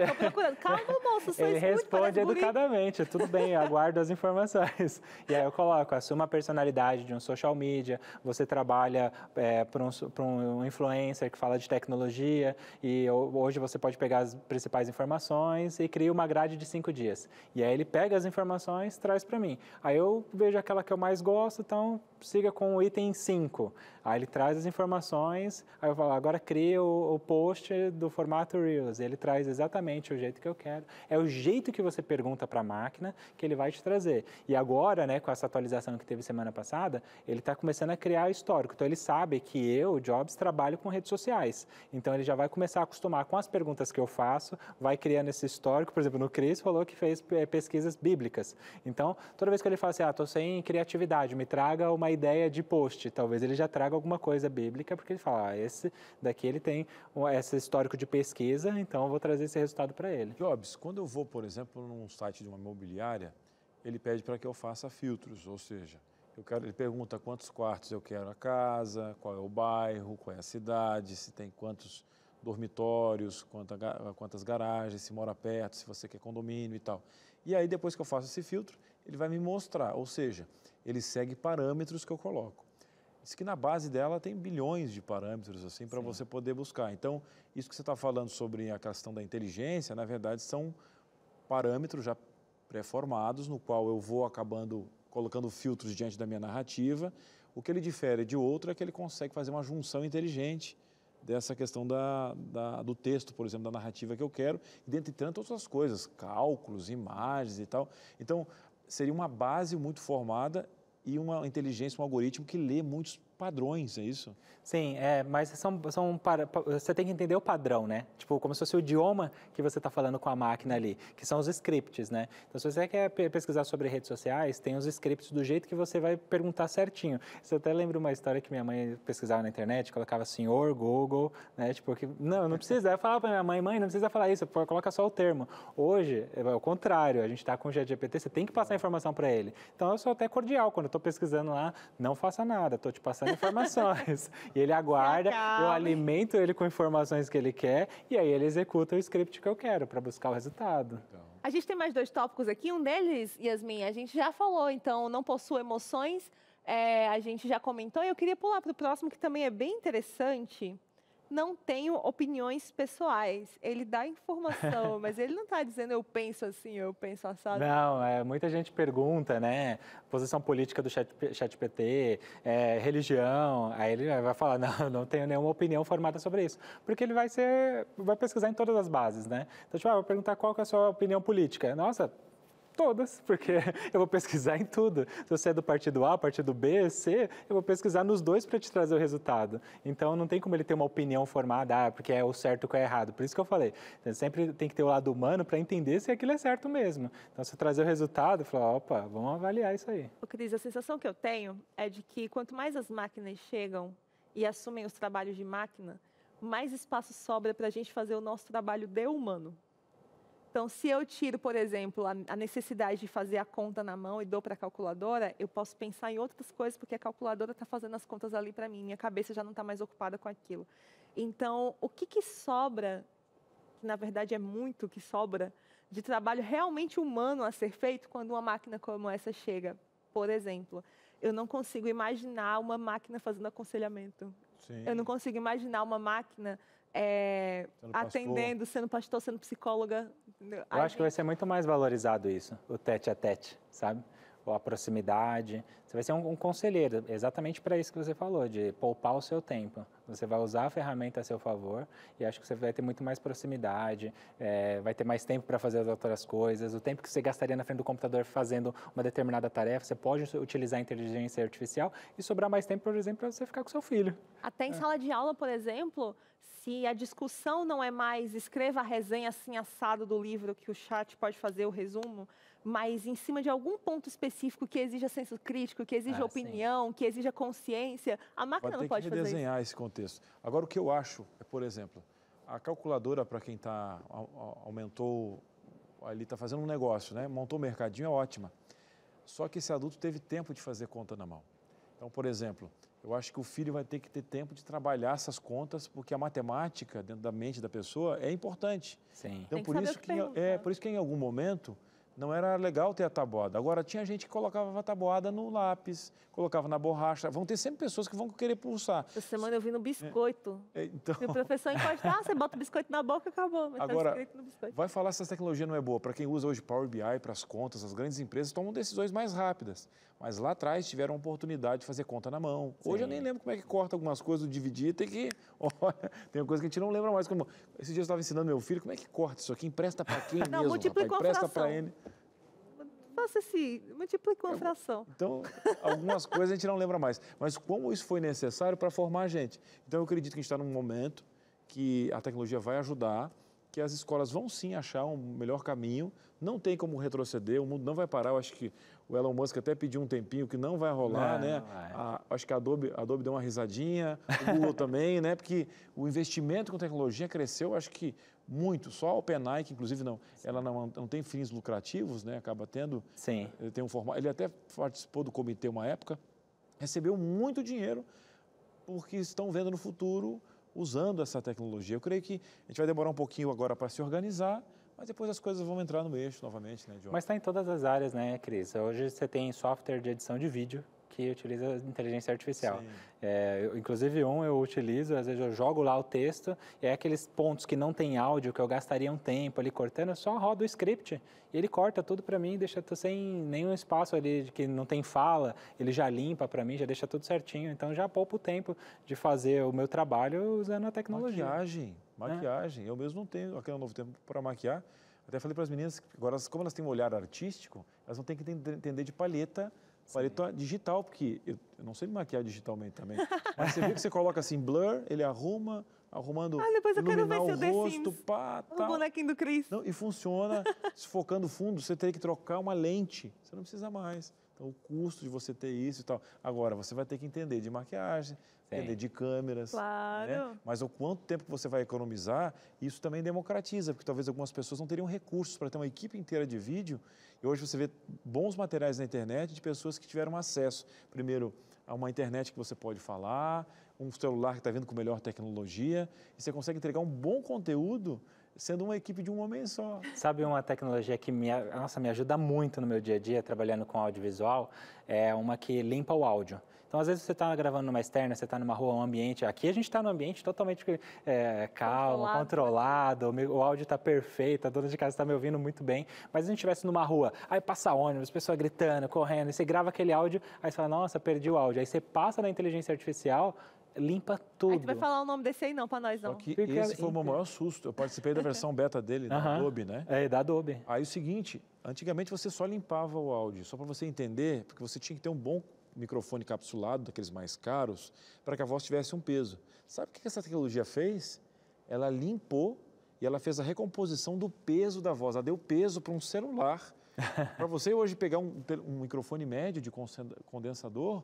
Calma, moço, sou Ele responde educadamente, tudo bem, eu aguardo as informações. E aí eu coloco, assuma a personalidade de um social media, você trabalha é, para um, um, influencer que fala de tecnologia, e hoje você pode pegar as principais informações e cria uma grade de cinco dias. E aí ele pega as informações traz para mim. Aí eu vejo aquela que eu mais gosto, então siga com o item 5. Aí ele traz as informações, aí eu falo, agora cria o, o post do formato Reels. Ele traz exatamente o jeito que eu quero. É o jeito que você pergunta para a máquina que ele vai te trazer. E agora, né, com essa atualização que teve semana passada, ele está começando a criar histórico. Então ele sabe que eu, Jobs, trabalho com redes sociais. Então ele já vai começar a acostumar com as perguntas que eu faço, vai criando esse histórico. Por exemplo, no Chris falou que fez eh, pesquisas bíblicas. Então, toda vez que ele fala assim, ah, estou sem criatividade, me traga uma ideia de post, talvez ele já traga alguma coisa coisa bíblica, porque ele fala, ah, esse daqui ele tem esse histórico de pesquisa, então eu vou trazer esse resultado para ele. Jobs, quando eu vou, por exemplo, num site de uma imobiliária, ele pede para que eu faça filtros, ou seja, eu quero, ele pergunta quantos quartos eu quero a casa, qual é o bairro, qual é a cidade, se tem quantos dormitórios, quanta, quantas garagens, se mora perto, se você quer condomínio e tal. E aí, depois que eu faço esse filtro, ele vai me mostrar, ou seja, ele segue parâmetros que eu coloco. Diz que na base dela tem bilhões de parâmetros assim para você poder buscar. Então, isso que você está falando sobre a questão da inteligência, na verdade, são parâmetros já pré-formados, no qual eu vou acabando colocando filtros diante da minha narrativa. O que ele difere de outro é que ele consegue fazer uma junção inteligente dessa questão da, da, do texto, por exemplo, da narrativa que eu quero, e dentre tantas outras coisas, cálculos, imagens e tal. Então, seria uma base muito formada e uma inteligência, um algoritmo que lê muitos padrões, é isso? Sim, é, mas são, são você tem que entender o padrão, né? Tipo, como se fosse o idioma que você está falando com a máquina ali, que são os scripts, né? Então, se você quer pesquisar sobre redes sociais, tem os scripts do jeito que você vai perguntar certinho. Eu até lembro uma história que minha mãe pesquisava na internet, colocava senhor, Google, né? Tipo, que, não, não precisa. Eu falava para minha mãe, mãe, não precisa falar isso, coloca só o termo. Hoje, é, é o contrário, a gente está com o GPT, você tem que passar a informação para ele. Então, eu sou até cordial quando eu estou pesquisando lá, não faça nada, estou te passando informações. e ele aguarda, eu alimento ele com informações que ele quer e aí ele executa o script que eu quero para buscar o resultado. Então. A gente tem mais dois tópicos aqui. Um deles, Yasmin, a gente já falou, então, não possui emoções. É, a gente já comentou e eu queria pular para o próximo, que também é bem interessante não tenho opiniões pessoais. Ele dá informação, mas ele não está dizendo eu penso assim, eu penso assado. Não, é, muita gente pergunta, né? Posição política do chat, chat PT, é, religião. Aí ele vai falar, não, não tenho nenhuma opinião formada sobre isso. Porque ele vai ser, vai pesquisar em todas as bases, né? Então, tipo, ah, vou perguntar qual é a sua opinião política. Nossa, Todas, porque eu vou pesquisar em tudo. Se você é do partido A, partido B, C, eu vou pesquisar nos dois para te trazer o resultado. Então não tem como ele ter uma opinião formada, ah, porque é o certo que é errado. Por isso que eu falei, sempre tem que ter o lado humano para entender se aquilo é certo mesmo. Então se trazer o resultado, falo opa, vamos avaliar isso aí. O Cris, a sensação que eu tenho é de que quanto mais as máquinas chegam e assumem os trabalhos de máquina, mais espaço sobra para a gente fazer o nosso trabalho de humano. Então, se eu tiro, por exemplo, a, necessidade de fazer a conta na mão e dou para a calculadora, eu posso pensar em outras coisas, porque a calculadora está fazendo as contas ali para mim, minha cabeça já não está mais ocupada com aquilo. Então, o que, que sobra, que na verdade é muito que sobra, de trabalho realmente humano a ser feito quando uma máquina como essa chega? Por exemplo, eu não consigo imaginar uma máquina fazendo aconselhamento. Sim. Eu não consigo imaginar uma máquina é, sendo atendendo, sendo pastor, sendo psicóloga. Eu acho gente... que vai ser muito mais valorizado isso, o tete a tete, sabe? Ou a proximidade. Você vai ser um, um conselheiro, exatamente para isso que você falou, de poupar o seu tempo. Você vai usar a ferramenta a seu favor e acho que você vai ter muito mais proximidade, é, vai ter mais tempo para fazer as outras coisas. O tempo que você gastaria na frente do computador fazendo uma determinada tarefa, você pode utilizar a inteligência artificial e sobrar mais tempo, por exemplo, para você ficar com seu filho. Até em é. sala de aula, por exemplo, se a discussão não é mais escreva a resenha assim assado do livro que o chat pode fazer o resumo, mas em cima de algum ponto específico que exija senso crítico, que exija ah, opinião, sim. que exija consciência, a máquina não pode que fazer desenhar esse contexto. Agora, o que eu acho é, por exemplo, a calculadora para quem tá, aumentou, ali está fazendo um negócio, né? montou um mercadinho, é ótima. Só que esse adulto teve tempo de fazer conta na mão. Então, por exemplo, eu acho que o filho vai ter que ter tempo de trabalhar essas contas, porque a matemática dentro da mente da pessoa é importante. Sim. Então, por isso que, que é, por isso que em algum momento não era legal ter a tabuada. Agora, tinha gente que colocava a tabuada no lápis, colocava na borracha. Vão ter sempre pessoas que vão querer pulsar. Essa semana eu vi no biscoito. É, então... E o professor encosta, ah, você bota o biscoito na boca e acabou. Agora, tá vai falar se essa tecnologia não é boa. Para quem usa hoje Power BI para as contas, as grandes empresas tomam decisões mais rápidas. Mas lá atrás tiveram a oportunidade de fazer conta na mão. Sim. Hoje eu nem lembro como é que corta algumas coisas, o dividir tem que... Olha, tem coisa que a gente não lembra mais. Como... Esses dias eu estava ensinando meu filho como é que corta isso aqui, empresta para quem não, mesmo, rapaz? Empresta para ele. Faça assim, multiplique uma é, fração. Então, algumas coisas a gente não lembra mais. Mas como isso foi necessário para formar a gente? Então, eu acredito que a gente está num momento que a tecnologia vai ajudar, que as escolas vão sim achar um melhor caminho, não tem como retroceder, o mundo não vai parar. Eu acho que o Elon Musk até pediu um tempinho que não vai rolar, não, né? Não vai. A, acho que a Adobe, a Adobe deu uma risadinha, o Google também, né? Porque o investimento com tecnologia cresceu, acho que muito. Só a OpenAI, que inclusive não, ela não, não tem fins lucrativos, né? Acaba tendo. Sim. Ele eh, tem um formato. Ele até participou do comitê uma época, recebeu muito dinheiro porque estão vendo no futuro usando essa tecnologia. Eu creio que a gente vai demorar um pouquinho agora para se organizar mas depois as coisas vão entrar no eixo novamente, né, Diogo? Mas está em todas as áreas, né, Cris? Hoje você tem software de edição de vídeo que utiliza inteligência artificial. É, eu, inclusive um eu utilizo, às vezes eu jogo lá o texto e é aqueles pontos que não tem áudio, que eu gastaria um tempo ali cortando, eu só rodo o script e ele corta tudo para mim, deixa tudo sem nenhum espaço ali que não tem fala, ele já limpa para mim, já deixa tudo certinho, então já poupa o tempo de fazer o meu trabalho usando a tecnologia. Maquiagem. Né? Maquiagem. Eu mesmo não tenho aqui Novo Tempo para maquiar. Até falei para as meninas que agora, como elas têm um olhar artístico, elas vão ter que entender de palheta, Sim. palheta digital, porque eu, eu, não sei me maquiar digitalmente também. Mas você vê que você coloca assim blur, ele arruma, arrumando. Ah, depois eu quero ver rosto, pá, O bonequinho do Cris. Não, e funciona. se focando fundo, você teria que trocar uma lente. Você não precisa mais. Então, o custo de você ter isso e tal. Agora, você vai ter que entender de maquiagem, Sim. entender de câmeras. Né? Claro. Né? Mas o quanto tempo você vai economizar, isso também democratiza, porque talvez algumas pessoas não teriam recursos para ter uma equipe inteira de vídeo. E hoje você vê bons materiais na internet de pessoas que tiveram acesso, primeiro, a uma internet que você pode falar, um celular que está vindo com melhor tecnologia, e você consegue entregar um bom conteúdo sendo uma equipe de um homem só. Sabe uma tecnologia que me, nossa, me ajuda muito no meu dia a dia, trabalhando com audiovisual, é uma que limpa o áudio. Então, às vezes, você está gravando numa externa, você está numa rua, um ambiente. Aqui a gente está num ambiente totalmente é, calmo, controlado, né? controlado o áudio está perfeito, a dona de casa está me ouvindo muito bem. Mas se a gente estivesse numa rua, aí passa ônibus, pessoa gritando, correndo, e você grava aquele áudio, aí você fala, nossa, perdi o áudio. Aí você passa na inteligência artificial, limpa tudo. Aí tu vai falar o nome desse aí não, pra nós não. Só que esse foi o meu maior susto. Eu participei da versão beta dele, da Adobe, né? É, da Adobe. Aí o seguinte, antigamente você só limpava o áudio, só para você entender, porque você tinha que ter um bom microfone capsulado, daqueles mais caros, para que a voz tivesse um peso. Sabe o que essa tecnologia fez? Ela limpou e ela fez a recomposição do peso da voz. Ela deu peso para um celular. para você hoje pegar um, um, microfone médio de condensador,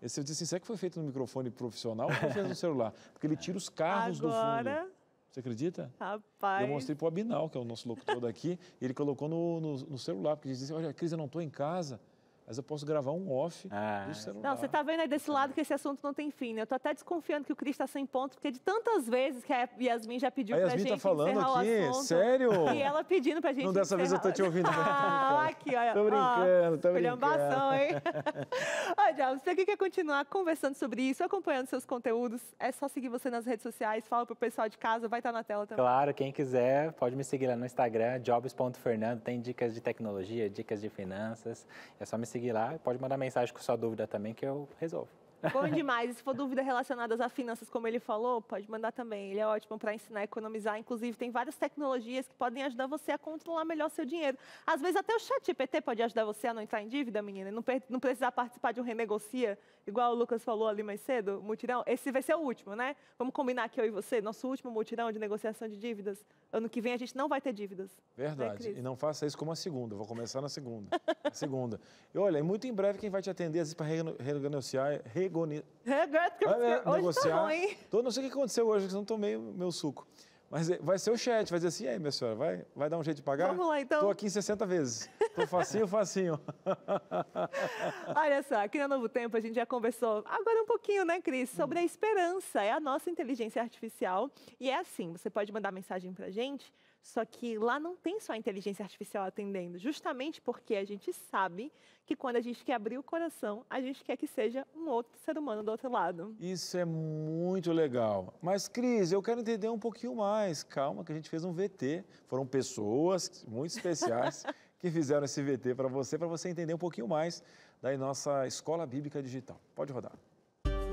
você diz assim, será que foi feito no microfone profissional ou foi feito no celular? Porque ele tira os carros Agora... do fundo. Você acredita? Rapaz. Eu mostrei para o Abinal, que é o nosso locutor daqui, e ele colocou no, no, no celular, porque ele disse: Olha, Cris, eu não estou em casa mas eu posso gravar um off ah. É. do celular. Não, você está vendo aí desse lado que esse assunto não tem fim, né? Eu estou até desconfiando que o Cris está sem ponto, porque de tantas vezes que a Yasmin já pediu para a gente Yasmin tá falando aqui, assunto, sério? E ela pedindo para a gente Não, dessa vez eu estou te ouvindo. Né? ah, aqui, olha. Tô brincando, ó, tô brincando. hein? olha, Diabo, você que quer continuar conversando sobre isso, acompanhando seus conteúdos, é só seguir você nas redes sociais, fala pro pessoal de casa, vai estar tá na tela também. Claro, quem quiser pode me seguir lá no Instagram, jobs.fernando, tem dicas de tecnologia, dicas de finanças, é só me seguir seguir lá. Pode mandar mensagem com sua dúvida também que eu resolvo. Bom demais. Se for dúvida relacionadas a finanças, como ele falou, pode mandar também. Ele é ótimo para ensinar a economizar. Inclusive, tem várias tecnologias que podem ajudar você a controlar melhor seu dinheiro. Às vezes, até o chat GPT pode ajudar você a não entrar em dívida, menina. Não, não precisar participar de um renegocia, igual o Lucas falou ali mais cedo, mutirão. Esse vai ser o último, né? Vamos combinar aqui, eu e você, nosso último mutirão de negociação de dívidas. Ano que vem a gente não vai ter dívidas. É, Verdade. Né, e não faça isso como a segunda. Vou começar na segunda. segunda. E olha, é muito em breve quem vai te atender, às vezes, para renegociar... Re pregonista. É, é tá negociar. Tá ruim. Tô, então, não sei o que aconteceu hoje, que não tomei o meu suco. Mas eh, vai ser o chat, vai dizer assim, aí, minha senhora, vai, vai dar um jeito de pagar? Vamos lá, então. Estou aqui em 60 vezes. Estou facinho, facinho. Olha só, aqui no Novo Tempo a gente já conversou, agora um pouquinho, né, Cris, sobre a esperança. É a nossa inteligência artificial. E é assim, você pode mandar mensagem para gente só que lá não tem só a inteligência artificial atendendo, justamente porque a gente sabe que quando a gente quer abrir o coração, a gente quer que seja um outro ser humano do outro lado. Isso é muito legal. Mas, Cris, eu quero entender um pouquinho mais. Calma, que a gente fez um VT. Foram pessoas muito especiais que fizeram esse VT para você, para você entender um pouquinho mais da nossa Escola Bíblica Digital. Pode rodar.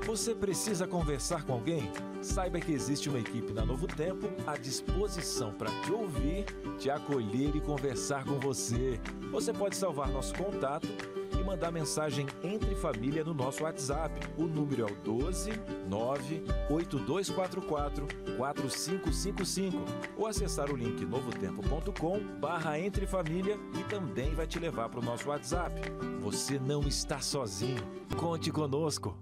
Você precisa conversar com alguém? Saiba que existe uma equipe na Novo Tempo à disposição para te ouvir, te acolher e conversar com você. Você pode salvar nosso contato e mandar mensagem entre família no nosso WhatsApp. O número é o 12 98244 4555 ou acessar o link novotempo.com barra entre família e também vai te levar para o nosso WhatsApp. Você não está sozinho. Conte conosco.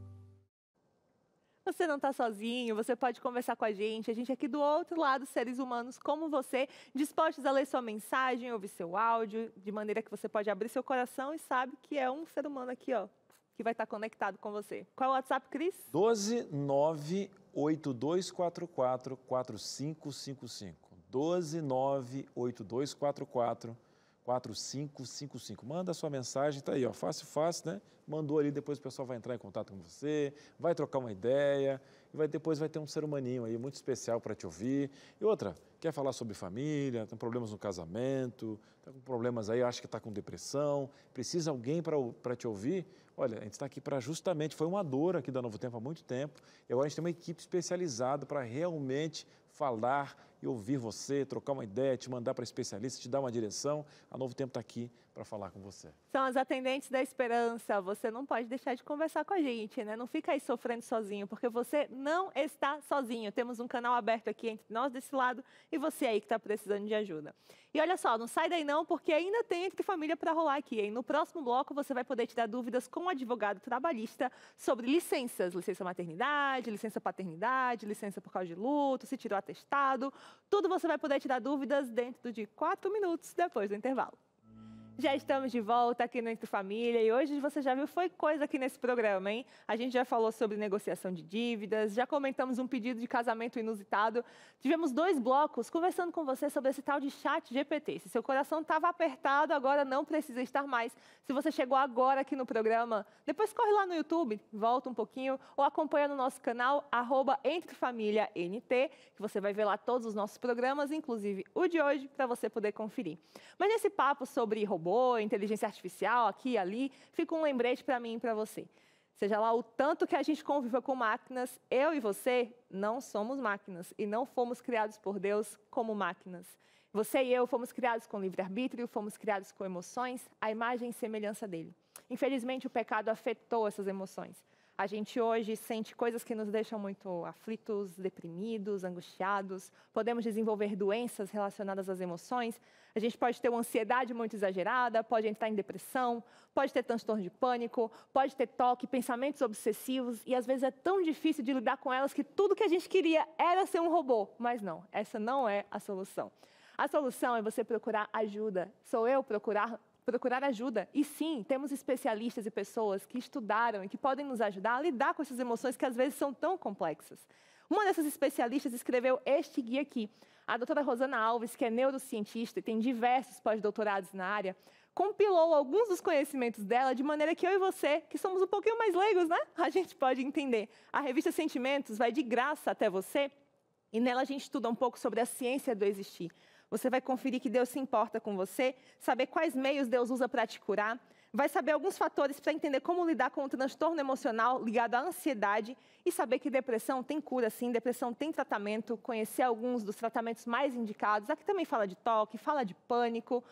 Você não está sozinho, você pode conversar com a gente. A gente é aqui do outro lado, seres humanos como você, dispostos a ler sua mensagem, ouvir seu áudio, de maneira que você pode abrir seu coração e sabe que é um ser humano aqui, ó, que vai estar tá conectado com você. Qual é o WhatsApp, Cris? 12982444555. 12982444555. 4555. Manda sua mensagem, tá aí, ó, fácil, fácil, né? Mandou ali, depois o pessoal vai entrar em contato com você, vai trocar uma ideia e vai, depois vai ter um ser humaninho aí muito especial para te ouvir. E outra, quer falar sobre família, tem problemas no casamento, tá com problemas aí, acha que está com depressão, precisa alguém para te ouvir? Olha, a gente está aqui para justamente, foi uma dor aqui da Novo Tempo há muito tempo, e agora a gente tem uma equipe especializada para realmente falar e ouvir você, trocar uma ideia, te mandar para especialista, te dar uma direção. A Novo Tempo está aqui para falar com você. São as atendentes da esperança. Você não pode deixar de conversar com a gente, né? Não fica aí sofrendo sozinho, porque você não está sozinho. Temos um canal aberto aqui entre nós desse lado e você aí que está precisando de ajuda. E olha só, não sai daí não, porque ainda tem Entre Família para rolar aqui, hein? No próximo bloco você vai poder tirar dúvidas com o um advogado trabalhista sobre licenças, licença maternidade, licença paternidade, licença por causa de luto, se tirou atestado. Tudo você vai poder tirar dúvidas dentro de quatro minutos depois do intervalo. Já estamos de volta aqui no Entre Família e hoje você já viu foi coisa aqui nesse programa, hein? A gente já falou sobre negociação de dívidas, já comentamos um pedido de casamento inusitado, tivemos dois blocos conversando com você sobre esse tal de chat GPT. Se seu coração estava apertado, agora não precisa estar mais. Se você chegou agora aqui no programa, depois corre lá no YouTube, volta um pouquinho ou acompanha no nosso canal arroba Entre Família NT, que você vai ver lá todos os nossos programas, inclusive o de hoje, para você poder conferir. Mas nesse papo sobre robô, inteligência artificial, aqui e ali, fica um lembrete para mim e para você. Seja lá o tanto que a gente conviva com máquinas, eu e você não somos máquinas e não fomos criados por Deus como máquinas. Você e eu fomos criados com livre-arbítrio, fomos criados com emoções, a imagem e semelhança dele. Infelizmente, o pecado afetou essas emoções. A gente hoje sente coisas que nos deixam muito aflitos, deprimidos, angustiados. Podemos desenvolver doenças relacionadas às emoções. A gente pode ter uma ansiedade muito exagerada, pode entrar em depressão, pode ter transtorno de pânico, pode ter toque, pensamentos obsessivos. E às vezes é tão difícil de lidar com elas que tudo que a gente queria era ser um robô. Mas não, essa não é a solução. A solução é você procurar ajuda. Sou eu procurar procurar ajuda. E sim, temos especialistas e pessoas que estudaram e que podem nos ajudar a lidar com essas emoções que às vezes são tão complexas. Uma dessas especialistas escreveu este guia aqui. A doutora Rosana Alves, que é neurocientista e tem diversos pós-doutorados na área, compilou alguns dos conhecimentos dela de maneira que eu e você, que somos um pouquinho mais leigos, né? A gente pode entender. A revista Sentimentos vai de graça até você e nela a gente estuda um pouco sobre a ciência do existir você vai conferir que Deus se importa com você, saber quais meios Deus usa para te curar, vai saber alguns fatores para entender como lidar com o transtorno emocional ligado à ansiedade e saber que depressão tem cura, sim, depressão tem tratamento, conhecer alguns dos tratamentos mais indicados. Aqui também fala de toque, fala de pânico.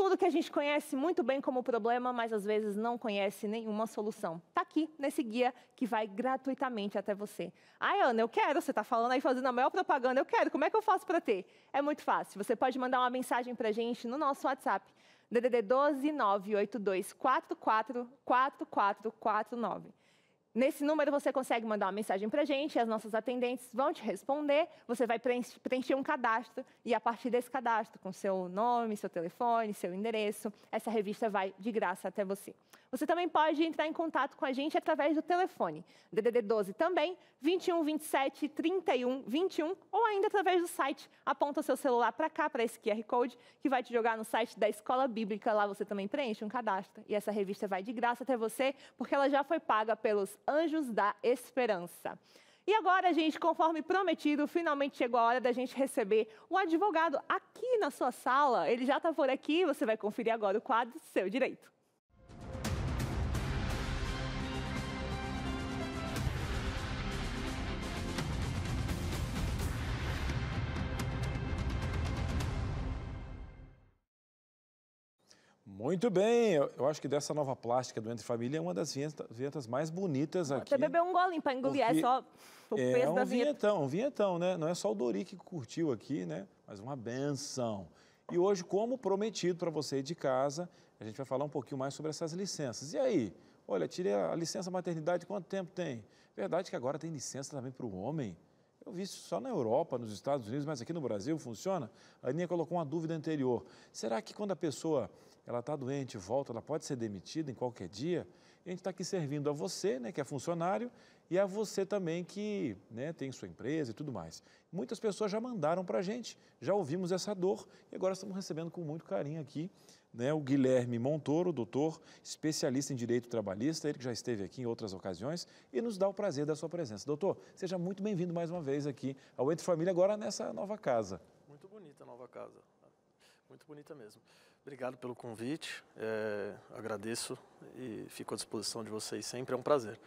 Tudo que a gente conhece muito bem como problema, mas às vezes não conhece nenhuma solução. Está aqui nesse guia que vai gratuitamente até você. Ai, Ana, eu quero. Você está falando aí, fazendo a maior propaganda. Eu quero. Como é que eu faço para ter? É muito fácil. Você pode mandar uma mensagem para a gente no nosso WhatsApp. DDD 12 982 44 4449. Nesse número você consegue mandar uma mensagem para a gente, as nossas atendentes vão te responder, você vai preencher um cadastro e a partir desse cadastro, com seu nome, seu telefone, seu endereço, essa revista vai de graça até você. Você também pode entrar em contato com a gente através do telefone, DDD 12 também, 21 27 31 21, ou ainda através do site. Aponta o seu celular para cá, para esse QR Code, que vai te jogar no site da Escola Bíblica. Lá você também preenche um cadastro. E essa revista vai de graça até você, porque ela já foi paga pelos Anjos da Esperança. E agora, gente, conforme prometido, finalmente chegou a hora da gente receber um advogado aqui na sua sala. Ele já está por aqui, você vai conferir agora o quadro Seu Direito. Muito bem, eu, eu, acho que dessa nova plástica do Entre Família é uma das vinhetas, vinhetas mais bonitas aqui. Até bebeu um golinho para engolir, é só o é peso um da vinheta. vinhetão, um vinhetão, né? Não é só o Dori que curtiu aqui, né? Mas uma benção. E hoje, como prometido para você de casa, a gente vai falar um pouquinho mais sobre essas licenças. E aí? Olha, tirei a licença maternidade, quanto tempo tem? Verdade que agora tem licença também para o homem. Eu vi isso só na Europa, nos Estados Unidos, mas aqui no Brasil funciona? A Aninha colocou uma dúvida anterior. Será que quando a pessoa ela está doente, volta, ela pode ser demitida em qualquer dia. E a gente está aqui servindo a você, né, que é funcionário, e a você também que né, tem sua empresa e tudo mais. Muitas pessoas já mandaram para a gente, já ouvimos essa dor e agora estamos recebendo com muito carinho aqui né, o Guilherme Montoro, doutor, especialista em direito trabalhista, ele que já esteve aqui em outras ocasiões e nos dá o prazer da sua presença. Doutor, seja muito bem-vindo mais uma vez aqui ao Entre Família, agora nessa nova casa. Muito bonita a nova casa, muito bonita mesmo. Obrigado pelo convite, é, agradeço e fico à disposição de vocês sempre, é um prazer.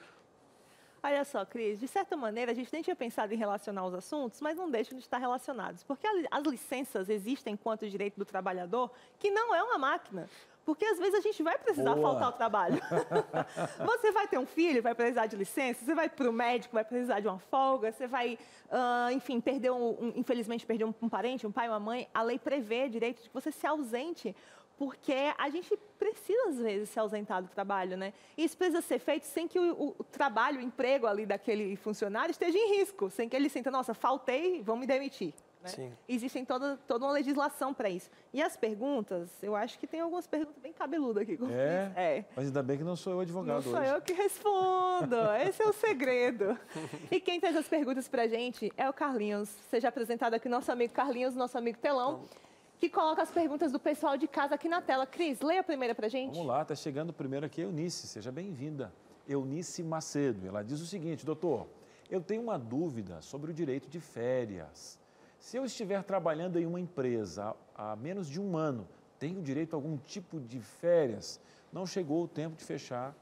Olha só, Cris, de certa maneira a gente nem tinha pensado em relacionar os assuntos, mas não deixam de estar relacionados, porque as licenças existem enquanto direito do trabalhador, que não é uma máquina. Porque às vezes a gente vai precisar Boa. faltar o trabalho. você vai ter um filho, vai precisar de licença, você vai para o médico, vai precisar de uma folga, você vai, uh, enfim, perder um, um, infelizmente perder um, um parente, um pai, uma mãe. A lei prevê direito de que você se ausente porque a gente precisa, às vezes, se ausentar do trabalho, né? E isso precisa ser feito sem que o, o, trabalho, o emprego ali daquele funcionário esteja em risco, sem que ele sinta, nossa, faltei, vão me demitir. Né? Existem toda, toda uma legislação para isso. E as perguntas, eu acho que tem algumas perguntas bem cabeludas aqui. É? é? Mas ainda bem que não sou eu advogado Não sou eu que respondo. Esse é o segredo. e quem fez as perguntas para a gente é o Carlinhos. Seja apresentado aqui nosso amigo Carlinhos, nosso amigo Telão. Então. Que coloca as perguntas do pessoal de casa aqui na tela. Cris, leia a primeira para gente. Vamos lá, está chegando primeiro aqui a Eunice. Seja bem-vinda. Eunice Macedo. Ela diz o seguinte, doutor, eu tenho uma dúvida sobre o direito de férias. Se eu estiver trabalhando em uma empresa há menos de um ano, tenho direito a algum tipo de férias? Não chegou o tempo de fechar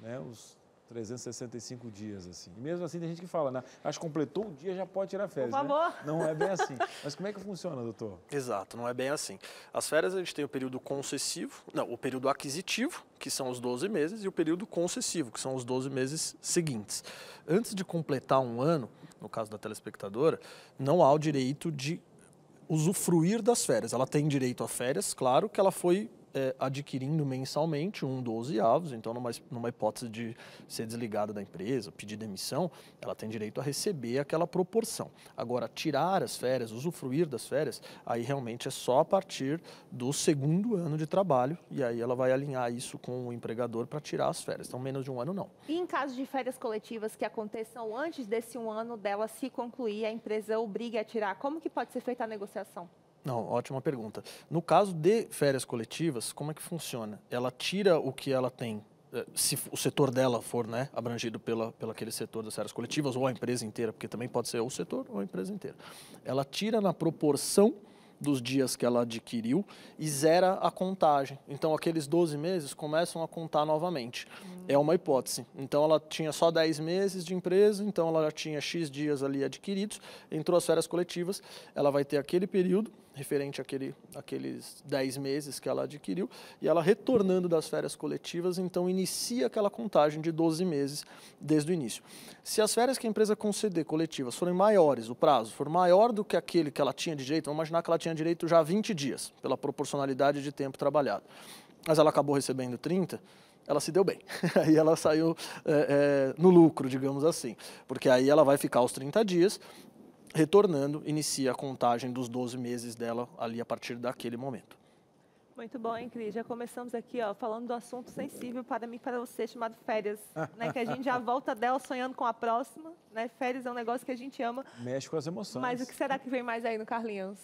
né, os 365 dias, assim. E mesmo assim, tem gente que fala, né? Acho que completou o dia, já pode tirar férias, Por né? favor. Né? Não é bem assim. Mas como é que funciona, doutor? Exato, não é bem assim. As férias, a gente tem o período concessivo, não, o período aquisitivo, que são os 12 meses, e o período concessivo, que são os 12 meses seguintes. Antes de completar um ano, no caso da telespectadora, não há o direito de usufruir das férias. Ela tem direito a férias, claro que ela foi é, adquirindo mensalmente um 12 avos, então numa, numa hipótese de ser desligada da empresa, pedir demissão, ela tem direito a receber aquela proporção. Agora, tirar as férias, usufruir das férias, aí realmente é só a partir do segundo ano de trabalho, e aí ela vai alinhar isso com o empregador para tirar as férias. Então, menos de um ano não. E em caso de férias coletivas que aconteçam antes desse um ano dela se concluir, a empresa obriga a tirar, como que pode ser feita a negociação? Não, ótima pergunta. No caso de férias coletivas, como é que funciona? Ela tira o que ela tem, eh, se o setor dela for né, abrangido pela, pelo aquele setor das férias coletivas ou a empresa inteira, porque também pode ser o setor ou a empresa inteira. Ela tira na proporção dos dias que ela adquiriu e zera a contagem. Então, aqueles 12 meses começam a contar novamente. Hum. É uma hipótese. Então, ela tinha só 10 meses de empresa, então ela já tinha X dias ali adquiridos, entrou as férias coletivas, ela vai ter aquele período referente àquele, àqueles 10 meses que ela adquiriu, e ela retornando das férias coletivas, então inicia aquela contagem de 12 meses desde o início. Se as férias que a empresa conceder coletivas forem maiores, o prazo for maior do que aquele que ela tinha direito, vamos imaginar que ela tinha direito já a 20 dias, pela proporcionalidade de tempo trabalhado, mas ela acabou recebendo 30, ela se deu bem. aí ela saiu é, é, no lucro, digamos assim. Porque aí ela vai ficar os 30 dias retornando, inicia a contagem dos 12 meses dela ali a partir daquele momento. Muito bom, hein, Cris? Já começamos aqui, ó, falando do assunto sensível para mim para você, chamado férias, né? Que a gente já volta dela sonhando com a próxima, né? Férias é um negócio que a gente ama. Mexe com as emoções. Mas o que será que vem mais aí no Carlinhos?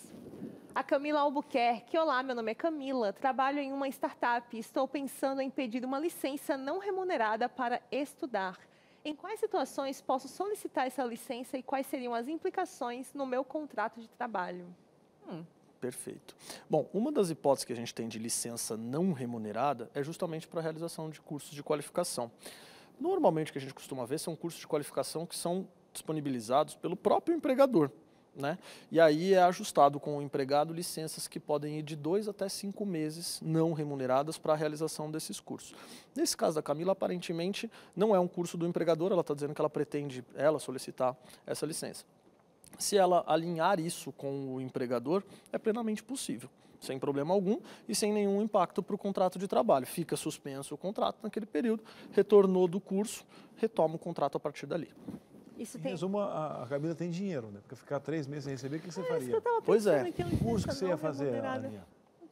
A Camila Albuquerque. Olá, meu nome é Camila. Trabalho em uma startup. Estou pensando em pedir uma licença não remunerada para estudar. Em quais situações posso solicitar essa licença e quais seriam as implicações no meu contrato de trabalho? Hum. Perfeito. Bom, uma das hipóteses que a gente tem de licença não remunerada é justamente para a realização de cursos de qualificação. Normalmente o que a gente costuma ver são cursos de qualificação que são disponibilizados pelo próprio empregador. Né? E aí é ajustado com o empregado licenças que podem ir de dois até cinco meses não remuneradas para a realização desses cursos. Nesse caso da Camila, aparentemente não é um curso do empregador, ela está dizendo que ela pretende ela solicitar essa licença. Se ela alinhar isso com o empregador, é plenamente possível sem problema algum e sem nenhum impacto para o contrato de trabalho. Fica suspenso o contrato naquele período, retornou do curso, retoma o contrato a partir dali. Isso em tem... resumo, a, a Camila tem dinheiro, né? Porque ficar três meses sem receber, o que, você é, faria? Pois é. Que curso que você ia fazer, Aninha?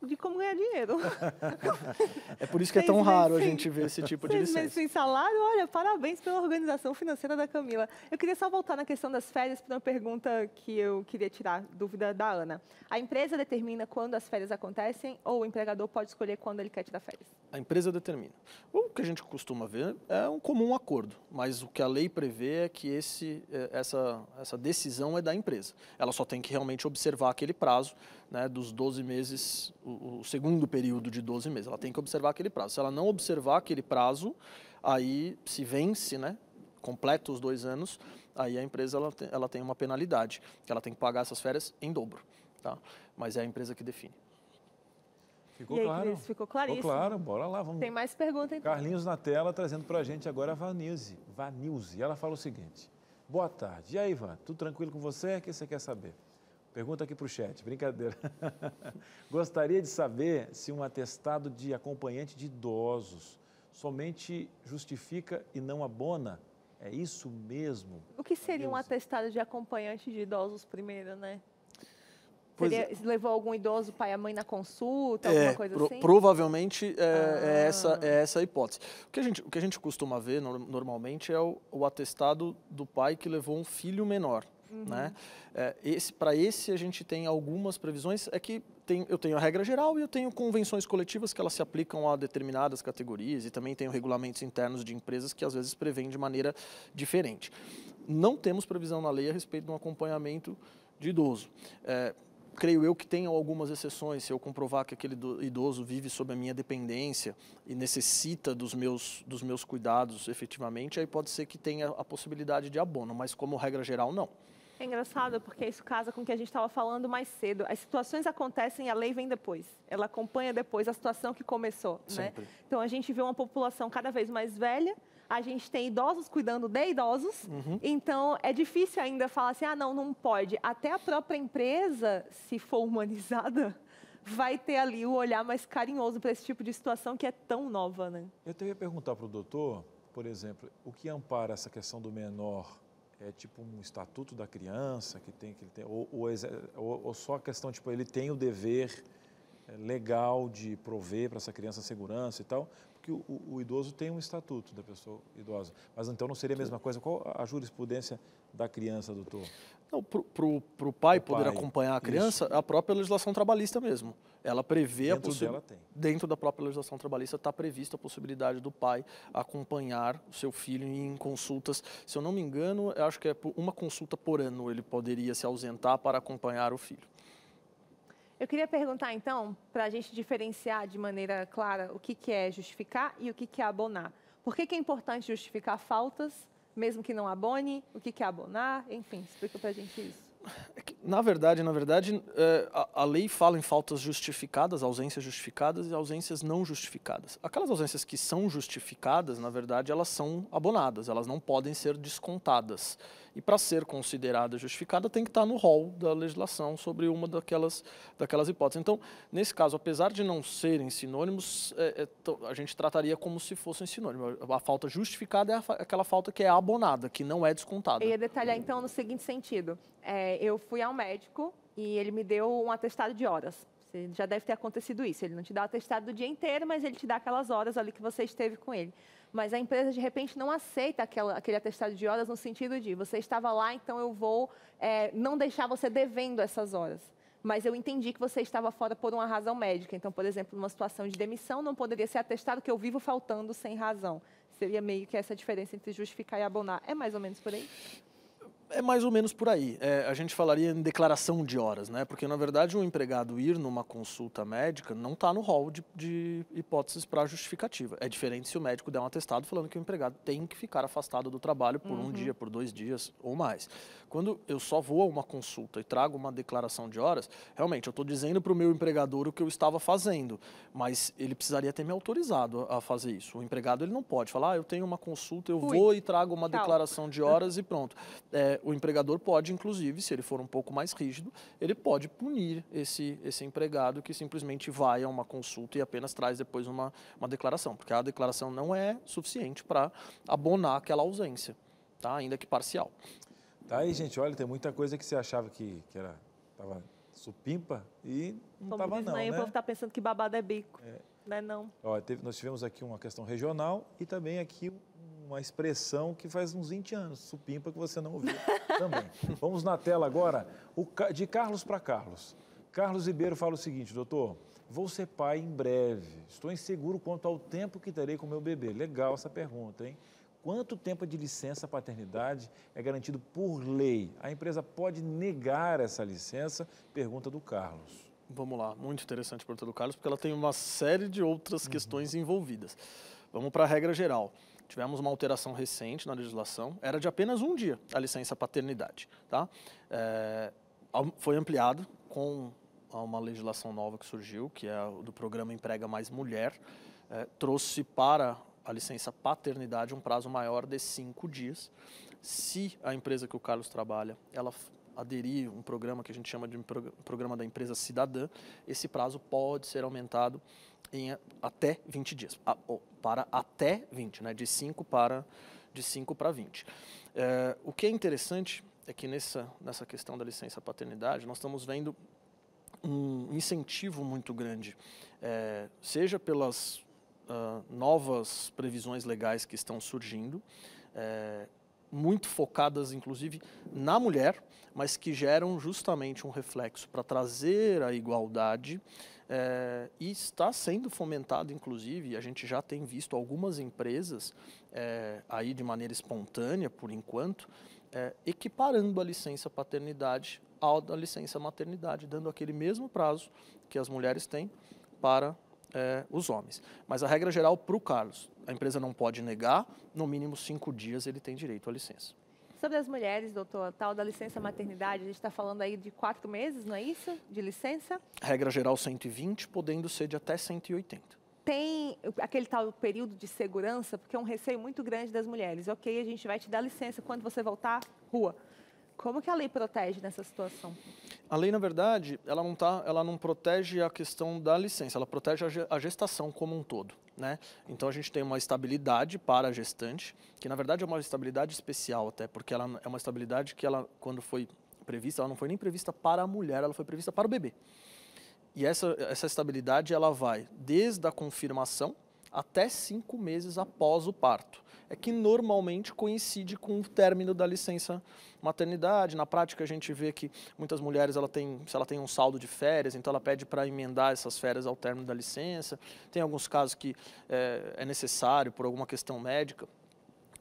de como ganhar dinheiro. é por isso que é tão raro a gente ver esse tipo de licença. sem salário, olha, parabéns pela organização financeira da Camila. Eu queria só voltar na questão das férias para uma pergunta que eu queria tirar dúvida da Ana. A empresa determina quando as férias acontecem ou o empregador pode escolher quando ele quer tirar férias? A empresa determina. O que a gente costuma ver é um comum acordo, mas o que a lei prevê é que esse, é, essa, essa decisão é da empresa. Ela só tem que realmente observar aquele prazo né, dos 12 meses o, o segundo período de 12 meses. Ela tem que observar aquele prazo. Se ela não observar aquele prazo, aí se vence, né? completa os dois anos, aí a empresa ela tem, ela tem uma penalidade, que ela tem que pagar essas férias em dobro. Tá? Mas é a empresa que define. Ficou aí, claro? Cris, ficou claríssimo. Ficou claro, bora lá. Vamos... Tem mais pergunta, então. Carlinhos na tela, trazendo para a gente agora a Vanilze. Vanilze, ela fala o seguinte. Boa tarde. E aí, Ivan, tudo tranquilo com você? O que você quer saber? Pergunta aqui para o chat, brincadeira. Gostaria de saber se um atestado de acompanhante de idosos somente justifica e não abona. É isso mesmo? O que seria um atestado de acompanhante de idosos primeiro, né? Seria, é. levou algum idoso, pai e mãe na consulta, é, alguma é, coisa pro, assim? Provavelmente é, é ah. é, essa, é essa a hipótese. O que a gente, o que a gente costuma ver no, normalmente é o, o atestado do pai que levou um filho menor. Né? Uhum. Né? É, esse, Para esse, a gente tem algumas previsões. É que tem, eu tenho a regra geral e eu tenho convenções coletivas que elas se aplicam a determinadas categorias e também tenho regulamentos internos de empresas que às vezes prevêem de maneira diferente. Não temos previsão na lei a respeito de um acompanhamento de idoso. É, creio eu que tenham algumas exceções, se eu comprovar que aquele idoso vive sob a minha dependência e necessita dos meus, dos meus cuidados efetivamente, aí pode ser que tenha a possibilidade de abono, mas como regra geral, não. É engraçado porque isso casa com o que a gente estava falando mais cedo. As situações acontecem e a lei vem depois. Ela acompanha depois a situação que começou, né? Então a gente vê uma população cada vez mais velha, a gente tem idosos cuidando de idosos, uhum. então é difícil ainda falar assim, ah, não, não pode. Até a própria empresa, se for humanizada, vai ter ali o olhar mais carinhoso para esse tipo de situação que é tão nova, né? Eu teria que perguntar para o doutor, por exemplo, o que ampara essa questão do menor é tipo um estatuto da criança que tem que ele tem ou, ou, ou só a questão tipo ele tem o dever é, legal de prover para essa criança segurança e tal que o, o, idoso tem um estatuto da pessoa idosa. Mas então não seria a mesma coisa? Qual a jurisprudência da criança, doutor? Não, para o pai poder acompanhar a criança, isso. a própria legislação trabalhista mesmo. Ela prevê dentro a possibilidade. Dentro da própria legislação trabalhista está prevista a possibilidade do pai acompanhar o seu filho em consultas. Se eu não me engano, acho que é uma consulta por ano ele poderia se ausentar para acompanhar o filho. Eu queria perguntar, então, para a gente diferenciar de maneira clara o que, que é justificar e o que, que é abonar. Por que, que é importante justificar faltas, mesmo que não abone? O que, que é abonar? Enfim, explica para a gente isso. É na verdade, na verdade, é, a lei fala em faltas justificadas, ausências justificadas e ausências não justificadas. Aquelas ausências que são justificadas, na verdade, elas são abonadas, elas não podem ser descontadas e para ser considerada justificada tem que estar tá no rol da legislação sobre uma daquelas, daquelas hipóteses. Então, nesse caso, apesar de não serem sinônimos, é, é, a gente trataria como se fossem sinônimos. A, falta justificada é a, aquela falta que é abonada, que não é descontada. Eu ia detalhar, então, no seguinte sentido. É, eu fui ao médico e ele me deu um atestado de horas. Você já deve ter acontecido isso. Ele não te dá o atestado do dia inteiro, mas ele te dá aquelas horas ali que você esteve com ele mas a empresa de repente não aceita aquela, aquele atestado de horas no sentido de você estava lá, então eu vou é, não deixar você devendo essas horas mas eu entendi que você estava fora por uma razão médica. Então, por exemplo, numa situação de demissão, não poderia ser atestado que eu vivo faltando sem razão. Seria meio que essa diferença entre justificar e abonar. É mais ou menos por aí? É mais ou menos por aí. É, a gente falaria em declaração de horas, né? Porque, na verdade, um empregado ir numa consulta médica não está no rol de, de hipóteses para justificativa. É diferente se o médico der um atestado falando que o empregado tem que ficar afastado do trabalho por uhum. um dia, por dois dias ou mais. Quando eu só vou a uma consulta e trago uma declaração de horas, realmente eu estou dizendo para o meu empregador o que eu estava fazendo, mas ele precisaria ter me autorizado a, a fazer isso. O empregado ele não pode falar, ah, eu tenho uma consulta, eu Fui. vou e trago uma declaração de horas e pronto. É, o empregador pode, inclusive, se ele for um pouco mais rígido, ele pode punir esse, esse empregado que simplesmente vai a uma consulta e apenas traz depois uma, uma declaração, porque a declaração não é suficiente para abonar aquela ausência, tá? ainda que parcial. Tá aí, gente, olha, tem muita coisa que você achava que, que era tava supimpa e não estava não, né? O povo está pensando que babado é bico, é. não é não? Ó, teve, nós tivemos aqui uma questão regional e também aqui uma expressão que faz uns 20 anos, supimpa, que você não ouviu também. Vamos na tela agora, o, de Carlos para Carlos. Carlos Ribeiro fala o seguinte, doutor, vou ser pai em breve, estou inseguro quanto ao tempo que terei com meu bebê. Legal essa pergunta, hein? Quanto tempo de licença paternidade é garantido por lei? A empresa pode negar essa licença? Pergunta do Carlos. Vamos lá, muito interessante a pergunta do Carlos, porque ela tem uma série de outras uhum. questões envolvidas. Vamos para a regra geral. Tivemos uma alteração recente na legislação, era de apenas um dia a licença paternidade. Tá? É, foi ampliado com uma legislação nova que surgiu, que é do programa Emprega Mais Mulher, é, trouxe para a licença paternidade um prazo maior de cinco dias. Se a empresa que o Carlos trabalha, ela aderir um programa que a gente chama de programa da empresa cidadã, esse prazo pode ser aumentado em até 20 dias, ah, para até 20, né, de 5 para, de 5 para 20. É, eh, o que é interessante é que nessa, nessa questão da licença paternidade, nós estamos vendo um incentivo muito grande, é, seja pelas uh, novas previsões legais que estão surgindo, é, muito focadas inclusive na mulher, mas que geram justamente um reflexo para trazer a igualdade é, e está sendo fomentado, inclusive, a gente já tem visto algumas empresas é, aí de maneira espontânea, por enquanto, é, equiparando a licença paternidade à licença maternidade, dando aquele mesmo prazo que as mulheres têm para os homens. Mas a regra geral para o Carlos, a empresa não pode negar, no mínimo cinco dias ele tem direito à licença. Sobre as mulheres, doutor, tal da licença maternidade, a gente está falando aí de quatro meses, não é isso? De licença? Regra geral 120, podendo ser de até 180 tem aquele tal período de segurança, porque é um receio muito grande das mulheres. Ok, a gente vai te dar licença quando você voltar rua. Como que a lei protege nessa situação? A lei, na verdade, ela não, tá, ela não protege a questão da licença, ela protege a gestação como um todo. Né? Então a gente tem uma estabilidade para a gestante, que na verdade é uma estabilidade especial até, porque ela é uma estabilidade que ela, quando foi prevista, ela não foi nem prevista para a mulher, ela foi prevista para o bebê. E essa, essa estabilidade ela vai desde a confirmação até cinco meses após o parto. É que normalmente coincide com o término da licença maternidade. Na prática, a gente vê que muitas mulheres, ela tem, se ela tem um saldo de férias, então ela pede para emendar essas férias ao término da licença. Tem alguns casos que é, é necessário por alguma questão médica.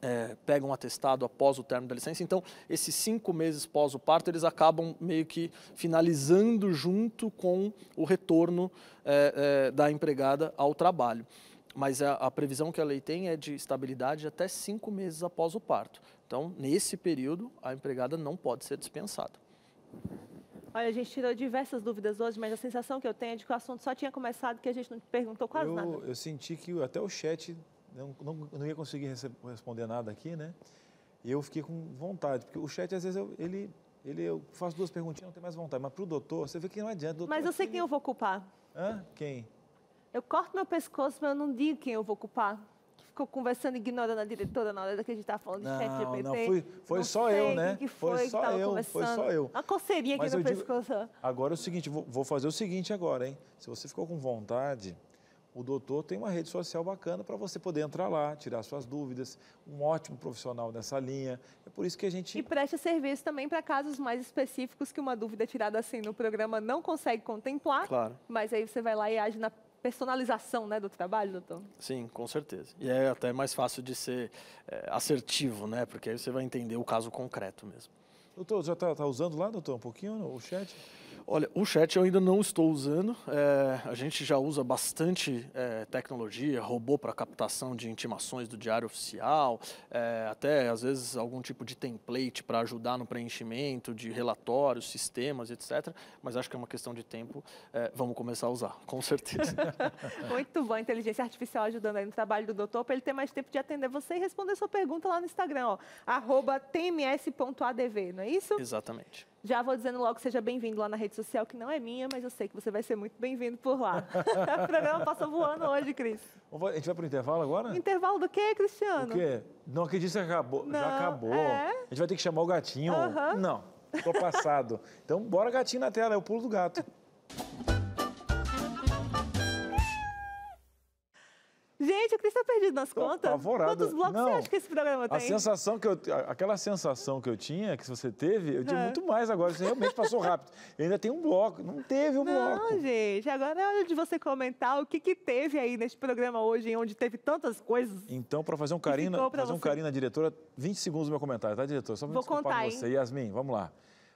É, pegam um atestado após o término da licença. Então, esses cinco meses pós o parto, eles acabam meio que finalizando junto com o retorno é, é, da empregada ao trabalho mas a, a, previsão que a lei tem é de estabilidade até cinco meses após o parto. Então, nesse período, a empregada não pode ser dispensada. Olha, a gente tirou diversas dúvidas hoje, mas a sensação que eu tenho é de que o assunto só tinha começado que a gente não perguntou quase eu, nada. Eu senti que até o chat não, não, não ia conseguir responder nada aqui, né? E eu fiquei com vontade, porque o chat, às vezes, eu, ele, ele, eu faço duas perguntinhas, e não tem mais vontade. Mas para o doutor, você vê que não adianta. Doutor, mas eu sei quem eu vou culpar. Hã? Quem? Eu corto meu pescoço, mas eu não digo quem eu vou culpar. ficou conversando, ignorando a diretora na hora que a gente estava falando de não, chat GPT. Não, foi, foi não só eu, né? Que foi, foi só que eu, foi só eu. Uma coceirinha mas aqui no digo, pescoço. Agora é o seguinte, vou, vou fazer o seguinte agora, hein? Se você ficou com vontade, o doutor tem uma rede social bacana para você poder entrar lá, tirar suas dúvidas. Um ótimo profissional nessa linha. É por isso que a gente. E presta serviço também para casos mais específicos que uma dúvida tirada assim no programa não consegue contemplar. Claro. Mas aí você vai lá e age na personalização né, do trabalho, doutor? Sim, com certeza. E é até mais fácil de ser é, assertivo, né? Porque aí você vai entender o caso concreto mesmo. Doutor, já está tá usando lá, doutor, um pouquinho o chat? Olha, o chat eu ainda não estou usando. É, a gente já usa bastante é, tecnologia, robô para captação de intimações do diário oficial, é, até às vezes algum tipo de template para ajudar no preenchimento de relatórios, sistemas, etc. Mas acho que é uma questão de tempo. É, vamos começar a usar, com certeza. Muito bom, inteligência artificial ajudando aí no trabalho do doutor para ele ter mais tempo de atender você e responder sua pergunta lá no Instagram, ó, tms.adv, não é isso? Exatamente. Já vou dizendo logo, seja bem-vindo lá na rede social, que não é minha, mas eu sei que você vai ser muito bem-vindo por lá. o programa passou voando hoje, Cris. A gente vai para o intervalo agora? Intervalo do quê, Cristiano? O quê? Não acredito que acabou. Não, já acabou. É? A gente vai ter que chamar o gatinho. Uhum. Não, estou passado. então, bora gatinho na tela, é o pulo do gato. Gente, o Cris está perdido nas contas. Apavorado. Quantos blocos Não, você acha que esse programa tem? A sensação que eu, aquela sensação que eu tinha, que você teve, eu tive é. Ah. muito mais agora. Você realmente passou rápido. Eu ainda tem um bloco. Não teve um Não, bloco. Não, gente. Agora é hora de você comentar o que, que teve aí neste programa hoje, onde teve tantas coisas. Então, para fazer um carinho, fazer você. um carinho na diretora, 20 segundos do meu comentário, tá, diretor? Só para me Vou contar, você. Hein? Yasmin, vamos lá.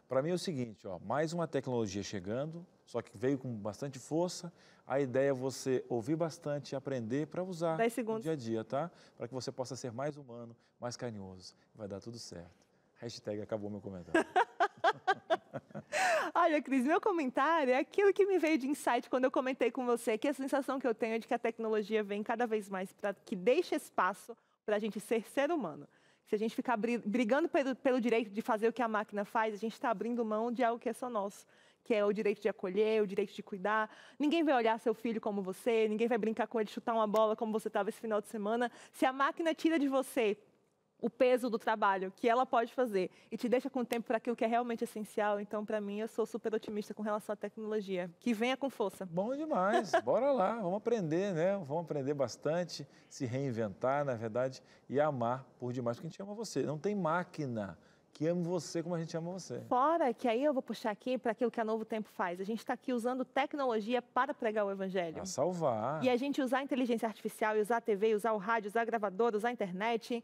Para mim é o seguinte, ó, mais uma tecnologia chegando, só que veio com bastante força. A ideia é você ouvir bastante, aprender para usar no dia a dia, tá? Para que você possa ser mais humano, mais carinhoso. Vai dar tudo certo. Hashtag acabou meu comentário. Olha, Cris, meu comentário é aquilo que me veio de insight quando eu comentei com você, que a sensação que eu tenho é de que a tecnologia vem cada vez mais para que deixe espaço para a gente ser ser humano. Se a gente ficar brigando pelo, pelo direito de fazer o que a máquina faz, a gente está abrindo mão de algo que é só nosso que é o direito de acolher, o direito de cuidar. Ninguém vai olhar seu filho como você, ninguém vai brincar com ele, chutar uma bola como você estava esse final de semana. Se a máquina tira de você o peso do trabalho que ela pode fazer e te deixa com tempo para aquilo que é realmente essencial. Então, para mim, eu sou super otimista com relação à tecnologia. Que venha com força. Bom demais. Bora lá. Vamos aprender, né? Vamos aprender bastante, se reinventar, na verdade, e amar por demais, porque a gente ama você. Não tem máquina que amo você como a gente ama você. Fora que aí eu vou puxar aqui para aquilo que a Novo Tempo faz. A gente está aqui usando tecnologia para pregar o evangelho. Para salvar. E a gente usar a inteligência artificial, usar a TV, usar o rádio, usar a gravadora, usar a internet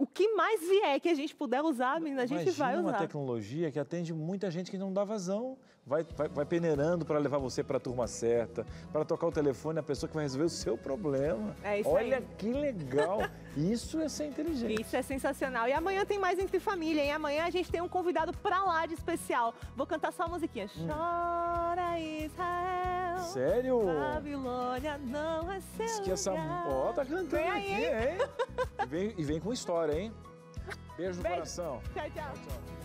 o que mais vier que a gente puder usar, menina, a gente Imagina vai usar. uma tecnologia que atende muita gente que não dá vazão. Vai, vai, vai peneirando para levar você para a turma certa, para tocar o telefone a pessoa que vai resolver o seu problema. É isso Olha aí. que legal. isso é ser inteligente. Isso é sensacional. E amanhã tem mais Entre Família, hein? Amanhã a gente tem um convidado para lá de especial. Vou cantar só a musiquinha. Hum. Chora Israel. Sério? Babilônia não é seu Diz que essa... Ó, tá cantando aqui, hein? e, vem, e vem com história, hein? Beijo no Beijo. coração. tchau, tchau. tchau, tchau.